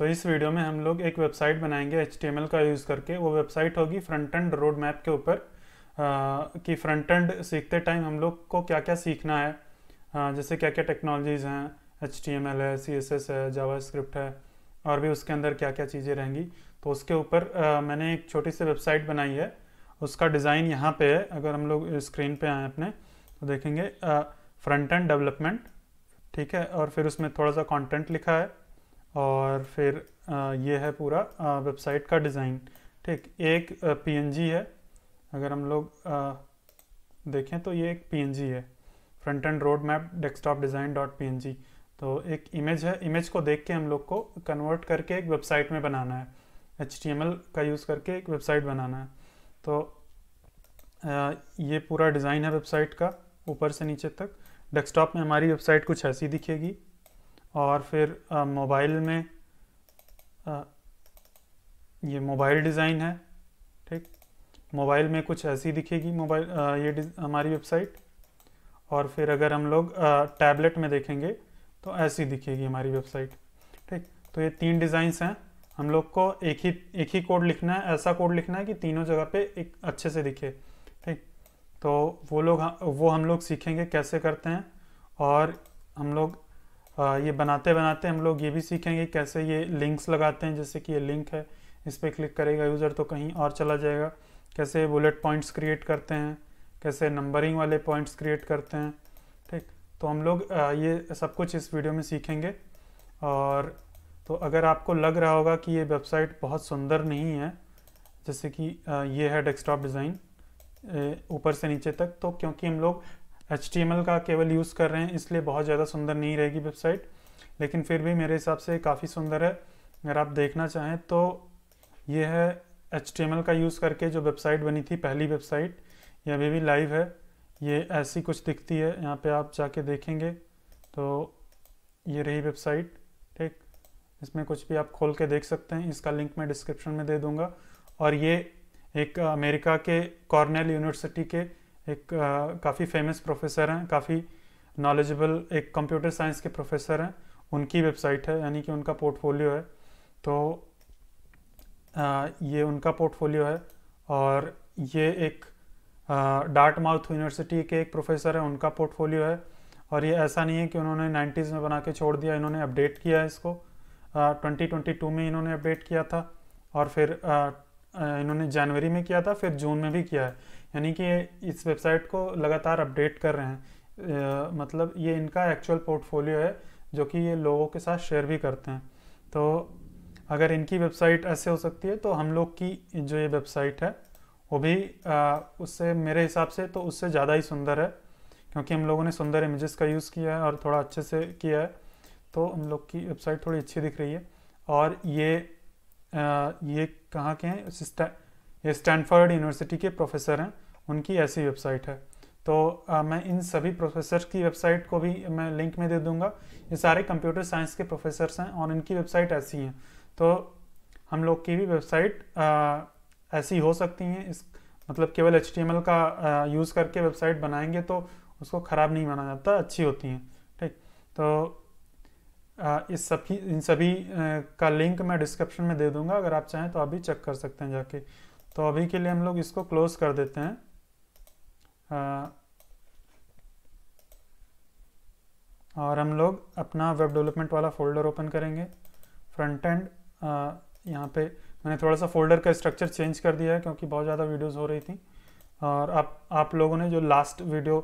तो इस वीडियो में हम लोग एक वेबसाइट बनाएंगे एच का यूज़ करके वो वेबसाइट होगी फ्रंट एंड रोड मैप के ऊपर कि फ्रंट एंड सीखते टाइम हम लोग को क्या क्या सीखना है आ, जैसे क्या क्या टेक्नोलॉजीज़ हैं एच है सी है जावा है और भी उसके अंदर क्या क्या चीज़ें रहेंगी तो उसके ऊपर मैंने एक छोटी सी वेबसाइट बनाई है उसका डिज़ाइन यहाँ पे है अगर हम लोग स्क्रीन पे आए अपने तो देखेंगे फ्रंट एंड डेवलपमेंट ठीक है और फिर उसमें थोड़ा सा कंटेंट लिखा है और फिर ये है पूरा वेबसाइट का डिज़ाइन ठीक एक पीएनजी है अगर हम लोग देखें तो ये एक पीएनजी है front end road map desktop design dot P तो एक इमेज है इमेज को देख के हम लोग को कन्वर्ट करके एक वेबसाइट में बनाना है एच का यूज़ करके एक वेबसाइट बनाना है तो ये पूरा डिज़ाइन है वेबसाइट का ऊपर से नीचे तक डेस्कटॉप में हमारी वेबसाइट कुछ ऐसी दिखेगी और फिर मोबाइल में आ, ये मोबाइल डिज़ाइन है ठीक मोबाइल में कुछ ऐसी दिखेगी मोबाइल ये हमारी वेबसाइट और फिर अगर हम लोग टैबलेट में देखेंगे तो ऐसी दिखेगी हमारी वेबसाइट ठीक तो ये तीन डिज़ाइंस हैं हम लोग को एक ही एक ही कोड लिखना है ऐसा कोड लिखना है कि तीनों जगह पे एक अच्छे से दिखे ठीक तो वो लोग वो हम लोग सीखेंगे कैसे करते हैं और हम लोग ये बनाते बनाते हम लोग ये भी सीखेंगे कैसे ये लिंक्स लगाते हैं जैसे कि ये लिंक है इस पर क्लिक करेगा यूज़र तो कहीं और चला जाएगा कैसे बुलेट पॉइंट्स क्रिएट करते हैं कैसे नंबरिंग वाले पॉइंट्स क्रिएट करते हैं ठीक तो हम लोग ये सब कुछ इस वीडियो में सीखेंगे और तो अगर आपको लग रहा होगा कि ये वेबसाइट बहुत सुंदर नहीं है जैसे कि ये है डेस्कटॉप डिज़ाइन ऊपर से नीचे तक तो क्योंकि हम लोग एच का केवल यूज़ कर रहे हैं इसलिए बहुत ज़्यादा सुंदर नहीं रहेगी वेबसाइट लेकिन फिर भी मेरे हिसाब से काफ़ी सुंदर है अगर आप देखना चाहें तो ये है एच का यूज़ करके जो वेबसाइट बनी थी पहली वेबसाइट ये अभी भी लाइव है ये ऐसी कुछ दिखती है यहाँ पे आप जाके देखेंगे तो ये रही वेबसाइट ठीक इसमें कुछ भी आप खोल के देख सकते हैं इसका लिंक मैं डिस्क्रिप्शन में दे दूँगा और ये एक अमेरिका के कॉर्नेल यूनिवर्सिटी के एक काफ़ी फेमस प्रोफेसर हैं काफ़ी नॉलेजेबल एक कंप्यूटर साइंस के प्रोफेसर हैं उनकी वेबसाइट है यानी कि उनका पोर्टफोलियो है तो आ, ये उनका पोर्टफोलियो है और ये एक डार्ट माउथ यूनिवर्सिटी के एक प्रोफेसर है उनका पोर्टफोलियो है और ये ऐसा नहीं है कि उन्होंने नाइन्टीज़ में बना के छोड़ दिया इन्होंने अपडेट किया है इसको ट्वेंटी टू में इन्होंने अपडेट किया था और फिर आ, इन्होंने जनवरी में किया था फिर जून में भी किया है यानी कि इस वेबसाइट को लगातार अपडेट कर रहे हैं आ, मतलब ये इनका एक्चुअल पोर्टफोलियो है जो कि ये लोगों के साथ शेयर भी करते हैं तो अगर इनकी वेबसाइट ऐसे हो सकती है तो हम लोग की जो ये वेबसाइट है वो भी आ, उससे मेरे हिसाब से तो उससे ज़्यादा ही सुंदर है क्योंकि हम लोगों ने सुंदर इमेजेस का यूज़ किया है और थोड़ा अच्छे से किया है तो हम लोग की वेबसाइट थोड़ी अच्छी दिख रही है और ये आ, ये कहाँ के हैं सिस्टम ये स्टैनफोर्ड यूनिवर्सिटी के प्रोफेसर हैं उनकी ऐसी वेबसाइट है तो आ, मैं इन सभी प्रोफेसर की वेबसाइट को भी मैं लिंक में दे दूंगा ये सारे कंप्यूटर साइंस के प्रोफेसर हैं और इनकी वेबसाइट ऐसी हैं तो हम लोग की भी वेबसाइट ऐसी हो सकती हैं इस मतलब केवल एच का यूज़ करके वेबसाइट बनाएंगे तो उसको ख़राब नहीं माना जाता अच्छी होती हैं ठीक तो आ, इस सभी इन सभी आ, का लिंक मैं डिस्क्रिप्शन में दे दूंगा अगर आप चाहें तो आप भी चेक कर सकते हैं जाके तो अभी के लिए हम लोग इसको क्लोज कर देते हैं आ, और हम लोग अपना वेब डेवलपमेंट वाला फोल्डर ओपन करेंगे फ्रंट एंड यहाँ पे मैंने थोड़ा सा फोल्डर का स्ट्रक्चर चेंज कर दिया है क्योंकि बहुत ज़्यादा वीडियोस हो रही थी और आप आप लोगों ने जो लास्ट वीडियो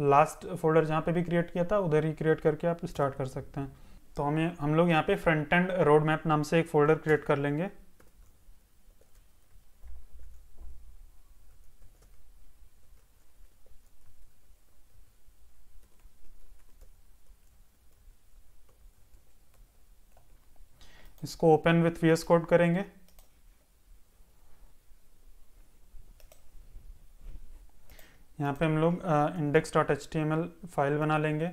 लास्ट फोल्डर जहाँ पे भी क्रिएट किया था उधर ही क्रिएट करके आप स्टार्ट कर सकते हैं तो हमें हम लोग यहाँ पे फ्रंट एंड रोड मैप नाम से एक फोल्डर क्रिएट कर लेंगे इसको ओपन विथ वी कोड करेंगे यहाँ पे हम लोग index dot H T M L file बना लेंगे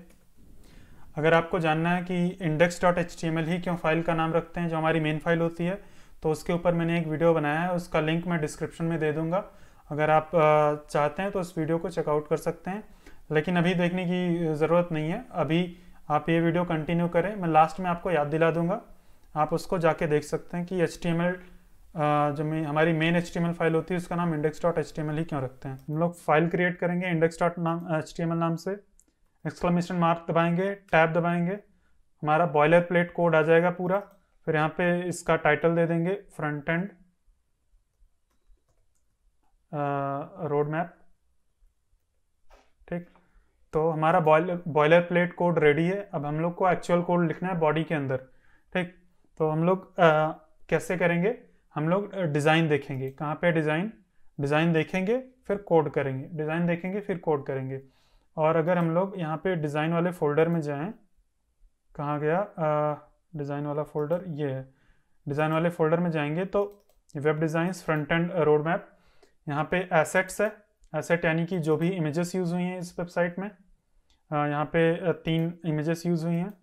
अगर आपको जानना है कि index dot H T M L ही क्यों फाइल का नाम रखते हैं जो हमारी मेन फाइल होती है तो उसके ऊपर मैंने एक वीडियो बनाया है उसका लिंक मैं डिस्क्रिप्शन में दे दूंगा अगर आप चाहते हैं तो उस वीडियो को चेकआउट कर सकते हैं लेकिन अभी देखने की ज़रूरत नहीं है अभी आप ये वीडियो कंटिन्यू करें मैं लास्ट में आपको याद दिला दूंगा आप उसको जाके देख सकते हैं कि एच टी जो हमारी मेन एच फाइल होती है उसका नाम इंडेक्स डॉट एच ही क्यों रखते हैं हम लोग फाइल क्रिएट करेंगे इंडेक्स डॉट नाम एच नाम से एक्सक्लेमेशन मार्क दबाएंगे टैब दबाएंगे हमारा बॉयलर प्लेट कोड आ जाएगा पूरा फिर यहाँ पे इसका टाइटल दे देंगे फ्रंट एंड रोड मैप ठीक तो हमारा boiler boiler plate code ready है अब हम लोग को एक्चुअल कोड लिखना है बॉडी के अंदर ठीक तो हम लोग कैसे करेंगे हम लोग डिज़ाइन देखेंगे कहाँ पे डिज़ाइन डिज़ाइन देखेंगे फिर कोड करेंगे डिज़ाइन देखेंगे फिर कोड करेंगे और अगर हम लोग यहाँ पे डिज़ाइन वाले फोल्डर में जाएँ कहाँ गया डिज़ाइन वाला फोल्डर ये है डिज़ाइन वाले फोल्डर में जाएंगे तो web designs front end road map यहाँ पे एसेट्स है एसेट यानी कि जो भी इमेजेस यूज़ हुई हैं इस वेबसाइट में यहाँ पे तीन इमेजेस यूज़ हुई हैं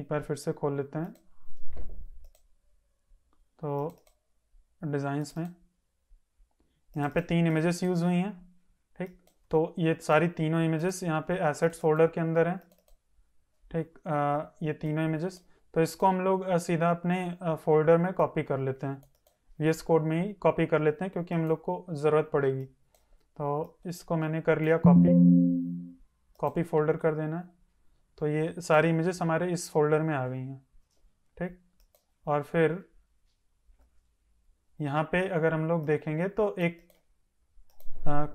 एक बार फिर से खोल लेते हैं तो डिज़ाइंस में यहाँ पे तीन इमेजेस यूज़ हुई हैं ठीक तो ये सारी तीनों इमेजेस यहाँ पे एसेट्स फोल्डर के अंदर हैं ठीक ये तीनों इमेजेस तो इसको हम लोग सीधा अपने फोल्डर में कॉपी कर लेते हैं वी कोड में ही कॉपी कर लेते हैं क्योंकि हम लोग को ज़रूरत पड़ेगी तो इसको मैंने कर लिया कॉपी कॉपी फोल्डर कर देना है तो ये सारी इमेजेस हमारे इस फोल्डर में आ गई हैं ठीक और फिर यहाँ पे अगर हम लोग देखेंगे तो एक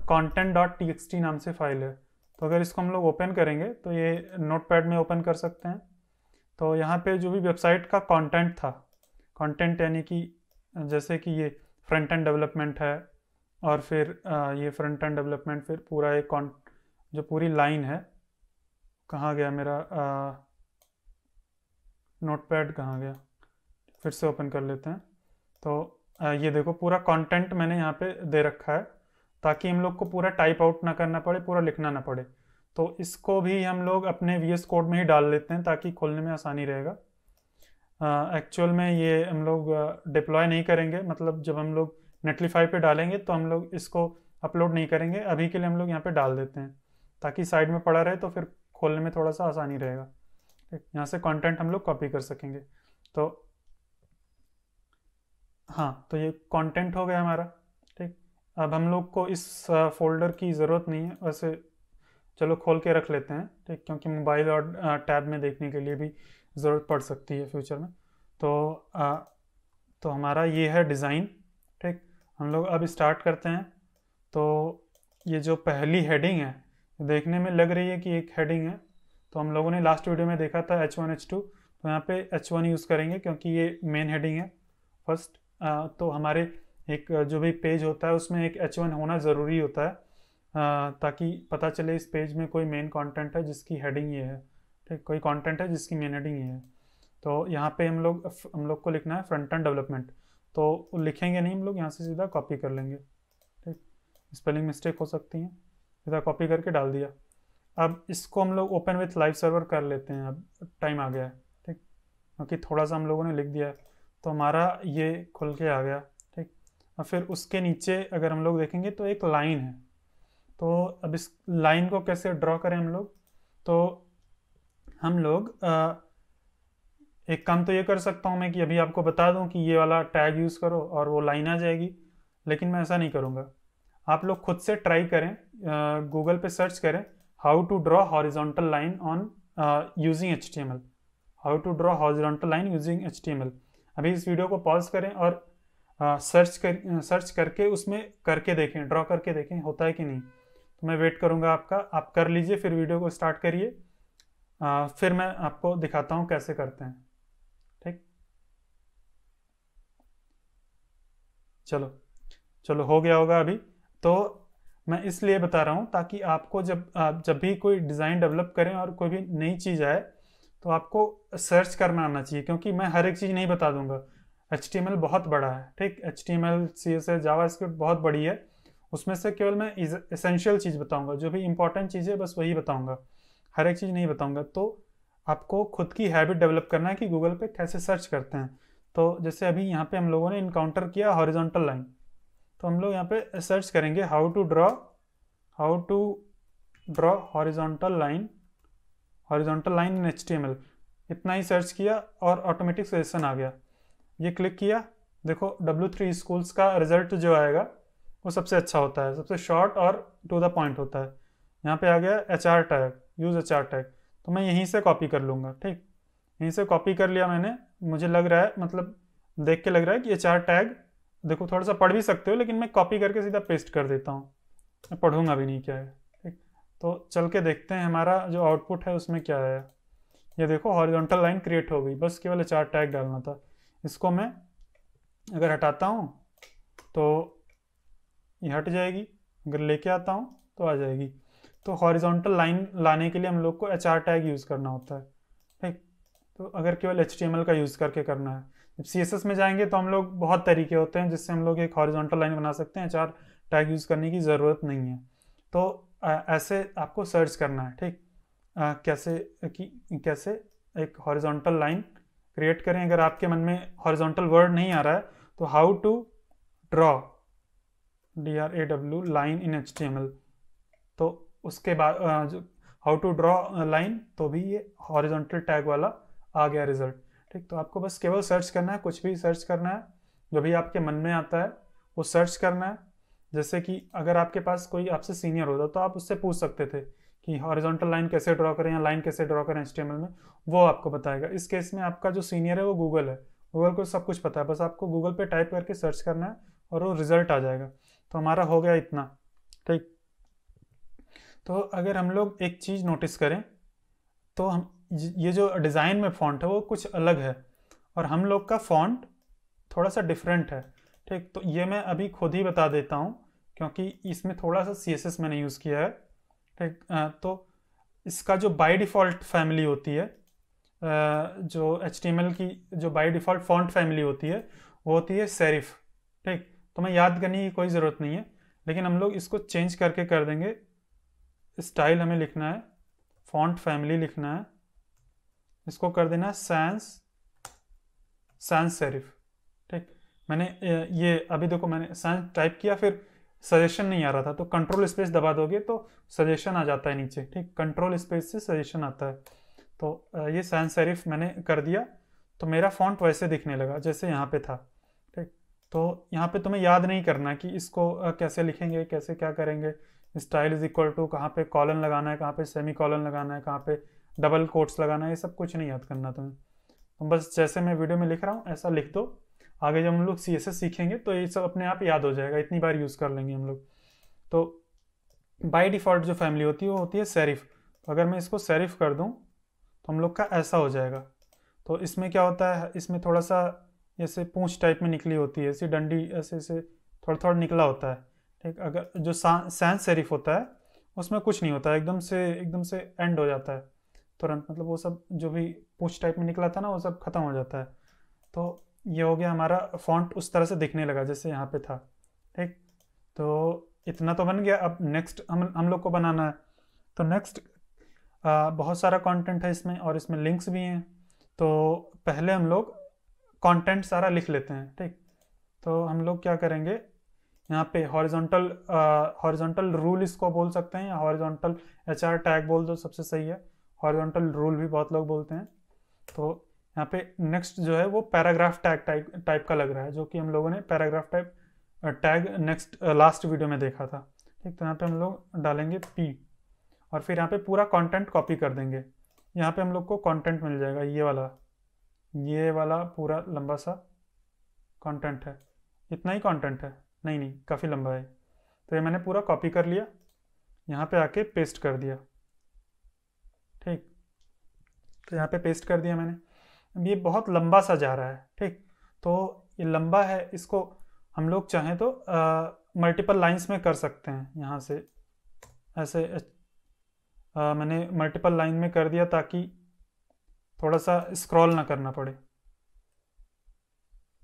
कॉन्टेंट डॉट टी नाम से फाइल है तो अगर इसको हम लोग ओपन करेंगे तो ये नोटपैड में ओपन कर सकते हैं तो यहाँ पे जो भी वेबसाइट का कंटेंट था कंटेंट यानी कि जैसे कि ये फ्रंट एंड डेवलपमेंट है और फिर ये फ्रंट एंड डेवलपमेंट फिर पूरा एक जो पूरी लाइन है कहाँ गया मेरा नोट पैड कहाँ गया फिर से ओपन कर लेते हैं तो आ, ये देखो पूरा कंटेंट मैंने यहाँ पे दे रखा है ताकि हम लोग को पूरा टाइप आउट ना करना पड़े पूरा लिखना ना पड़े तो इसको भी हम लोग अपने वी कोड में ही डाल लेते हैं ताकि खोलने में आसानी रहेगा एक्चुअल में ये हम लोग डिप्लॉय नहीं करेंगे मतलब जब हम लोग नेटलीफाई पे डालेंगे तो हम लोग इसको अपलोड नहीं करेंगे अभी के लिए हम लोग यहाँ पे डाल देते हैं ताकि साइड में पड़ा रहे तो फिर खोलने में थोड़ा सा आसानी रहेगा यहाँ से कंटेंट हम लोग कॉपी कर सकेंगे तो हाँ तो ये कंटेंट हो गया हमारा ठीक अब हम लोग को इस फोल्डर की ज़रूरत नहीं है वैसे चलो खोल के रख लेते हैं ठीक क्योंकि मोबाइल और टैब में देखने के लिए भी ज़रूरत पड़ सकती है फ्यूचर में तो आ, तो हमारा ये है डिज़ाइन ठीक हम लोग अब स्टार्ट करते हैं तो ये जो पहली हेडिंग है देखने में लग रही है कि एक हेडिंग है तो हम लोगों ने लास्ट वीडियो में देखा था एच वन एच टू तो यहाँ पे एच वन यूज़ करेंगे क्योंकि ये मेन हेडिंग है फर्स्ट तो हमारे एक जो भी पेज होता है उसमें एक एच वन होना ज़रूरी होता है ताकि पता चले इस पेज में कोई मेन कॉन्टेंट है जिसकी हेडिंग ये है ठीक कोई कॉन्टेंट है जिसकी मेन हेडिंग ये है तो यहाँ पे हम लोग हम लोग को लिखना है फ्रंट एंड डेवलपमेंट तो लिखेंगे नहीं हम लोग यहाँ से सीधा कॉपी कर लेंगे ठीक स्पेलिंग मिस्टेक हो सकती हैं इधर कॉपी करके डाल दिया अब इसको हम लोग ओपन विथ लाइव सर्वर कर लेते हैं अब टाइम आ गया है ठीक क्योंकि थोड़ा सा हम लोगों ने लिख दिया है तो हमारा ये खुल के आ गया ठीक और फिर उसके नीचे अगर हम लोग देखेंगे तो एक लाइन है तो अब इस लाइन को कैसे ड्रॉ करें हम लोग तो हम लोग आ, एक काम तो ये कर सकता हूँ मैं कि अभी आपको बता दूँ कि ये वाला टैग यूज़ करो और वो लाइन आ जाएगी लेकिन मैं ऐसा नहीं करूँगा आप लोग खुद से ट्राई करें गूगल पे सर्च करें how to draw horizontal line on using H T M L how to draw horizontal line using H T M L अभी इस वीडियो को पॉज करें और सर्च कर सर्च करके उसमें करके देखें ड्रॉ करके देखें होता है कि नहीं तो मैं वेट करूंगा आपका आप कर लीजिए फिर वीडियो को स्टार्ट करिए फिर मैं आपको दिखाता हूँ कैसे करते हैं ठीक चलो चलो हो गया होगा अभी तो मैं इसलिए बता रहा हूँ ताकि आपको जब आप जब भी कोई डिज़ाइन डेवलप करें और कोई भी नई चीज़ आए तो आपको सर्च करना आना चाहिए क्योंकि मैं हर एक चीज़ नहीं बता दूंगा एच बहुत बड़ा है ठीक H T M L C S JavaScript बहुत बड़ी है उसमें से केवल मैं इसेंशियल चीज़ बताऊंगा जो भी इंपॉर्टेंट चीज़ है बस वही बताऊंगा हर एक चीज़ नहीं बताऊंगा तो आपको खुद की हैबिट डेवलप करना है कि गूगल पे कैसे सर्च करते हैं तो जैसे अभी यहाँ पे हम लोगों ने इनकाउंटर किया हॉरिजॉन्टल लाइन तो हम लोग यहाँ पे सर्च करेंगे how to draw how to draw horizontal line horizontal line in H इतना ही सर्च किया और ऑटोमेटिक सजेशन आ गया ये क्लिक किया देखो डब्ल्यू थ्री स्कूल्स का रिजल्ट जो आएगा वो सबसे अच्छा होता है सबसे शॉर्ट और टू द पॉइंट होता है यहाँ पे आ गया H R tag use H R tag तो मैं यहीं से कॉपी कर लूँगा ठीक यहीं से कॉपी कर लिया मैंने मुझे लग रहा है मतलब देख के लग रहा है कि एच आर टैग देखो थोड़ा सा पढ़ भी सकते हो लेकिन मैं कॉपी करके सीधा पेस्ट कर देता हूँ मैं पढ़ूंगा भी नहीं क्या है ठीक तो चल के देखते हैं हमारा जो आउटपुट है उसमें क्या है ये देखो हॉरिजॉन्टल लाइन क्रिएट हो गई बस केवल चार टैग डालना था इसको मैं अगर हटाता हूँ तो ये हट जाएगी अगर लेके आता हूँ तो आ जाएगी तो हॉरिजॉन्टल लाइन लाने के लिए हम लोग को एच टैग यूज़ करना होता है ठीक तो अगर केवल एच का यूज़ करके करना है जब सी में जाएंगे तो हम लोग बहुत तरीके होते हैं जिससे हम लोग एक हॉरिजॉन्टल लाइन बना सकते हैं चार टैग यूज़ करने की ज़रूरत नहीं है तो ऐसे आपको सर्च करना है ठीक कैसे कि कैसे एक हॉरिजॉन्टल लाइन क्रिएट करें अगर आपके मन में हॉरिजॉन्टल वर्ड नहीं आ रहा है तो how to draw D R A W line in H T M L तो उसके बाद हाउ टू ड्रॉ लाइन तो भी ये हॉरिजॉन्टल टैग वाला आ गया रिजल्ट ठीक तो आपको बस केवल सर्च करना है कुछ भी सर्च करना है जो भी आपके मन में आता है वो सर्च करना है जैसे कि अगर आपके पास कोई आपसे सीनियर होता तो आप उससे पूछ सकते थे कि हॉरिजॉन्टल लाइन कैसे ड्रॉ करें या लाइन कैसे ड्रॉ करें एच में वो आपको बताएगा इस केस में आपका जो सीनियर है वो गूगल है गूगल को सब कुछ पता है बस आपको गूगल पे टाइप करके सर्च करना है और वो रिजल्ट आ जाएगा तो हमारा हो गया इतना ठीक तो अगर हम लोग एक चीज़ नोटिस करें तो हम ये जो डिज़ाइन में फॉन्ट है वो कुछ अलग है और हम लोग का फॉन्ट थोड़ा सा डिफरेंट है ठीक तो ये मैं अभी खुद ही बता देता हूँ क्योंकि इसमें थोड़ा सा सी मैंने यूज़ किया है ठीक तो इसका जो बाई डिफ़ॉल्ट फैमिली होती है जो एच की जो बाई डिफ़ॉल्ट फॉन्ट फैमिली होती है वो होती है सेरिफ ठीक तो मैं याद करने की कोई ज़रूरत नहीं है लेकिन हम लोग इसको चेंज करके कर देंगे स्टाइल हमें लिखना है फॉन्ट फैमिली लिखना है इसको कर देना सैंस सैंस सेरिफ ठीक मैंने ये अभी देखो मैंने सैंस टाइप किया फिर सजेशन नहीं आ रहा था तो कंट्रोल स्पेस दबा दोगे तो सजेशन आ जाता है नीचे ठीक कंट्रोल स्पेस से सजेशन आता है तो ये सैंस सेरिफ मैंने कर दिया तो मेरा फॉन्ट वैसे दिखने लगा जैसे यहाँ पे था ठीक तो यहाँ पे तुम्हें याद नहीं करना कि इसको कैसे लिखेंगे कैसे क्या करेंगे स्टाइल इज इक्वल टू कहाँ पे कॉलन लगाना है कहाँ पे सेमी कॉलन लगाना है कहाँ पे डबल कोट्स लगाना ये सब कुछ नहीं याद करना तुम्हें तो बस जैसे मैं वीडियो में लिख रहा हूँ ऐसा लिख दो आगे जब हम लोग सी सीखेंगे तो ये सब अपने आप याद हो जाएगा इतनी बार यूज़ कर लेंगे हम लोग तो बाई डिफ़ॉल्ट जो फैमिली होती है वो होती है सेरिफ तो अगर मैं इसको सेरिफ कर दूँ तो हम लोग का ऐसा हो जाएगा तो इसमें क्या होता है इसमें थोड़ा सा जैसे पूँछ टाइप में निकली होती है ऐसी डंडी ऐसे ऐसे थोड़ा थोड़ा निकला होता है ठीक अगर जो सैंस सेरिफ होता है उसमें कुछ नहीं होता है एकदम से एकदम से एंड हो जाता है तुरंत मतलब वो सब जो भी पूछ टाइप में निकला था ना वो सब ख़त्म हो जाता है तो ये हो गया हमारा फॉन्ट उस तरह से दिखने लगा जैसे यहाँ पे था ठीक तो इतना तो बन गया अब नेक्स्ट हम हम लोग को बनाना है तो नेक्स्ट बहुत सारा कंटेंट है इसमें और इसमें लिंक्स भी हैं तो पहले हम लोग कंटेंट सारा लिख लेते हैं ठीक तो हम लोग क्या करेंगे यहाँ पे हॉरिजॉन्टल हॉरिजॉन्टल रूल इसको बोल सकते हैं या हॉरिजॉन्टल एच टैग बोल दो सबसे सही है हॉरिजॉन्टल रूल भी बहुत लोग बोलते हैं तो यहाँ पे नेक्स्ट जो है वो पैराग्राफ टैग टाइप टाइप का लग रहा है जो कि हम लोगों ने paragraph type tag next last video में देखा था ठीक तो यहाँ पे हम लोग डालेंगे पी और फिर यहाँ पे पूरा कंटेंट कॉपी कर देंगे यहाँ पे हम लोग को कंटेंट मिल जाएगा ये वाला ये वाला पूरा लंबा सा कंटेंट है इतना ही कंटेंट है नहीं नहीं काफ़ी लंबा है तो ये मैंने पूरा कॉपी कर लिया यहाँ पे आके पेस्ट कर दिया ठीक तो यहाँ पे पेस्ट कर दिया मैंने अब ये बहुत लंबा सा जा रहा है ठीक तो ये लंबा है इसको हम लोग चाहें तो मल्टीपल लाइंस में कर सकते हैं यहाँ से ऐसे आ, मैंने मल्टीपल लाइन में कर दिया ताकि थोड़ा सा स्क्रॉल ना करना पड़े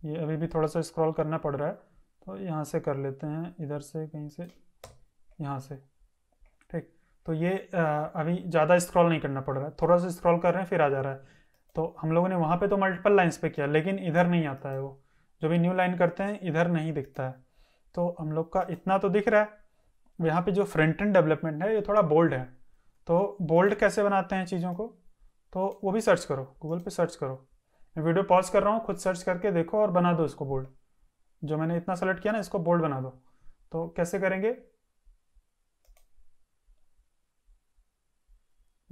ये अभी भी थोड़ा सा स्क्रॉल करना पड़ रहा है तो यहाँ से कर लेते हैं इधर से कहीं से यहाँ से तो ये अभी ज़्यादा स्क्रॉल नहीं करना पड़ रहा है थोड़ा सा स्क्रॉल कर रहे हैं फिर आ जा रहा है तो हम लोगों ने वहाँ पे तो मल्टीपल लाइंस पे किया लेकिन इधर नहीं आता है वो जो भी न्यू लाइन करते हैं इधर नहीं दिखता है तो हम लोग का इतना तो दिख रहा है यहाँ पे जो फ्रंट एंड डेवलपमेंट है ये थोड़ा बोल्ड है तो बोल्ड कैसे बनाते हैं चीज़ों को तो वो भी सर्च करो गूगल पर सर्च करो मैं वीडियो पॉज कर रहा हूँ खुद सर्च करके देखो और बना दो इसको बोल्ड जो मैंने इतना सेलेक्ट किया ना इसको बोल्ड बना दो तो कैसे करेंगे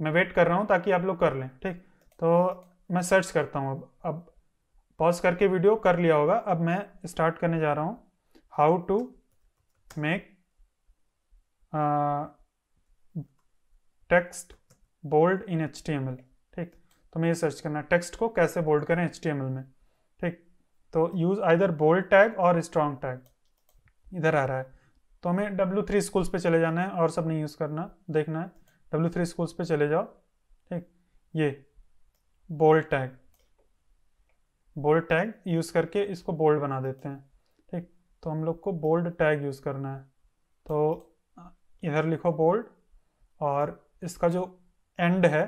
मैं वेट कर रहा हूँ ताकि आप लोग कर लें ठीक तो मैं सर्च करता हूँ अब अब पॉज करके वीडियो कर लिया होगा अब मैं स्टार्ट करने जा रहा हूँ how to make text bold in H ठीक तो मैं ये सर्च करना टेक्स्ट को कैसे बोल्ड करें एच में ठीक तो यूज़ आइदर बोल्ड टैग और स्ट्रॉन्ग टैग इधर आ रहा है तो हमें W3 स्कूल्स पे चले जाना है और सब नहीं यूज़ करना देखना है डब्ल्यू थ्री स्कूल्स पे चले जाओ ठीक ये bold tag bold tag use करके इसको बोल्ड बना देते हैं ठीक तो हम लोग को बोल्ड टैग यूज़ करना है तो इधर लिखो बोल्ड और इसका जो एंड है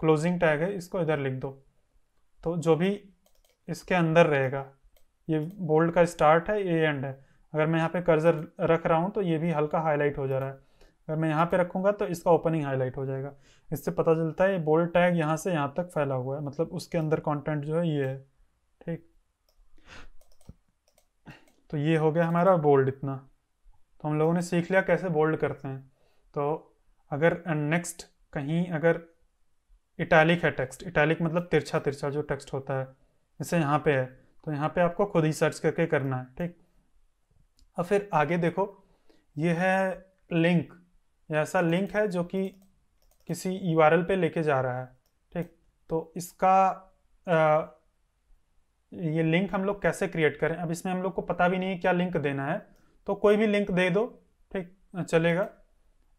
क्लोजिंग टैग है इसको इधर लिख दो तो जो भी इसके अंदर रहेगा ये बोल्ड का स्टार्ट है ये एंड है अगर मैं यहाँ पे कर्जर रख रहा हूँ तो ये भी हल्का हाईलाइट हो जा रहा है अगर मैं यहाँ पे रखूँगा तो इसका ओपनिंग हाईलाइट हो जाएगा इससे पता चलता है ये बोल्ड टैग यहाँ से यहाँ तक फैला हुआ है मतलब उसके अंदर कंटेंट जो है ये है ठीक तो ये हो गया हमारा बोल्ड इतना तो हम लोगों ने सीख लिया कैसे बोल्ड करते हैं तो अगर नेक्स्ट कहीं अगर इटैलिक है टेक्स्ट इटैलिक मतलब तिरछा तिरछा जो टेक्स्ट होता है जैसे यहाँ पे है तो यहाँ पे आपको खुद ही सर्च करके करना है ठीक और फिर आगे देखो ये है लिंक ऐसा लिंक है जो कि किसी यू पे लेके जा रहा है ठीक तो इसका आ, ये लिंक हम लोग कैसे क्रिएट करें अब इसमें हम लोग को पता भी नहीं है क्या लिंक देना है तो कोई भी लिंक दे दो ठीक चलेगा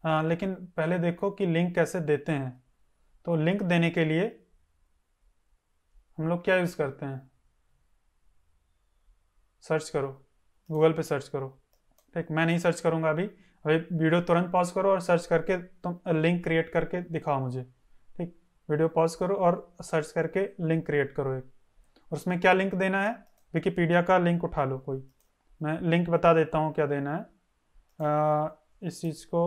आ, लेकिन पहले देखो कि लिंक कैसे देते हैं तो लिंक देने के लिए हम लोग क्या यूज़ करते हैं सर्च करो गूगल पे सर्च करो ठीक मैं नहीं सर्च करूँगा अभी अभी वीडियो तुरंत पॉज करो और सर्च करके तुम लिंक क्रिएट करके दिखाओ मुझे ठीक वीडियो पॉज करो और सर्च करके लिंक क्रिएट करो एक और उसमें क्या लिंक देना है विकीपीडिया का लिंक उठा लो कोई मैं लिंक बता देता हूँ क्या देना है आ, इस चीज़ को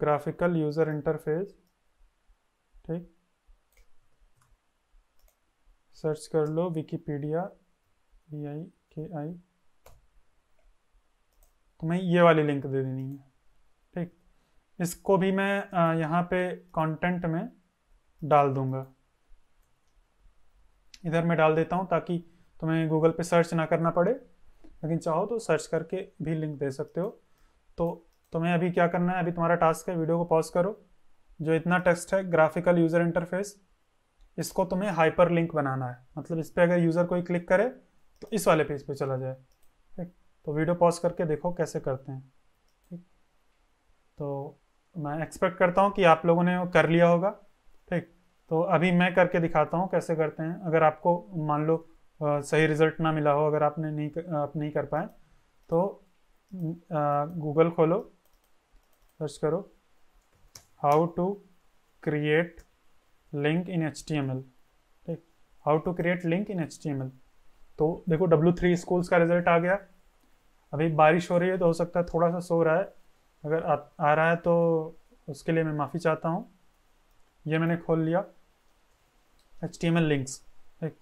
ग्राफिकल यूज़र इंटरफेस ठीक सर्च कर लो विकीपीडिया वी आई के आई तुम्हें तो ये वाली लिंक दे देनी है ठीक इसको भी मैं यहाँ पे कंटेंट में डाल दूंगा इधर मैं डाल देता हूँ ताकि तुम्हें गूगल पे सर्च ना करना पड़े लेकिन चाहो तो सर्च करके भी लिंक दे सकते हो तो तुम्हें अभी क्या करना है अभी तुम्हारा टास्क है वीडियो को पॉज करो जो इतना टेक्स्ट है ग्राफिकल यूज़र इंटरफेस इसको तुम्हें हाइपर लिंक बनाना है मतलब इस पर अगर यूज़र कोई क्लिक करे तो इस वाले पेज पे चला जाए तो वीडियो पॉज करके देखो कैसे करते हैं ठीक तो मैं एक्सपेक्ट करता हूँ कि आप लोगों ने कर लिया होगा ठीक तो अभी मैं करके दिखाता हूँ कैसे करते हैं अगर आपको मान लो आ, सही रिजल्ट ना मिला हो अगर आपने नहीं कर, आप नहीं कर पाए तो गूगल खोलो सर्च करो how to create link in H ठीक how to create link in H तो देखो W3 स्कूल्स का रिजल्ट आ गया अभी बारिश हो रही है तो हो सकता है थोड़ा सा सो रहा है अगर आ, आ रहा है तो उसके लिए मैं माफ़ी चाहता हूँ ये मैंने खोल लिया एच एल लिंक्स ठीक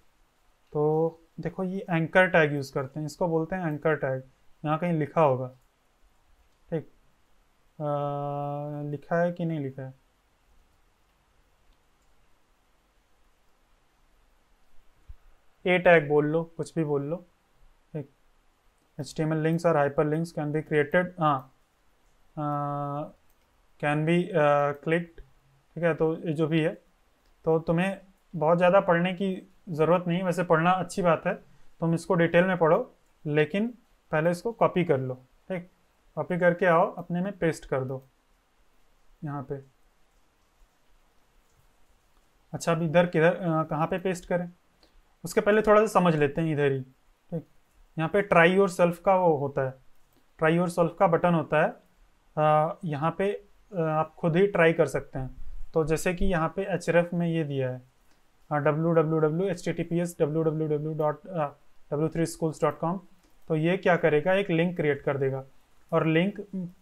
तो देखो ये एंकर टैग यूज़ करते हैं इसको बोलते हैं एंकर टैग यहाँ कहीं लिखा होगा ठीक लिखा है कि नहीं लिखा है ए टैग बोल लो कुछ भी बोल लो HTML links or hyperlinks can be created हाँ कैन बी क्लिक ठीक है तो ये जो भी है तो तुम्हें बहुत ज़्यादा पढ़ने की ज़रूरत नहीं वैसे पढ़ना अच्छी बात है तुम इसको डिटेल में पढ़ो लेकिन पहले इसको कॉपी कर लो ठीक कॉपी करके आओ अपने में पेस्ट कर दो यहाँ पे अच्छा अब इधर किधर कहाँ पे पेस्ट करें उसके पहले थोड़ा सा समझ लेते हैं इधर ही यहाँ पे ट्राई और सेल्फ का वो होता है ट्राई और सेल्फ का बटन होता है यहाँ पे आप खुद ही ट्राई कर सकते हैं तो जैसे कि यहाँ पे एच में ये दिया है W W W H T T P S W W W dot W three schools dot com तो ये क्या करेगा एक लिंक क्रिएट कर देगा और लिंक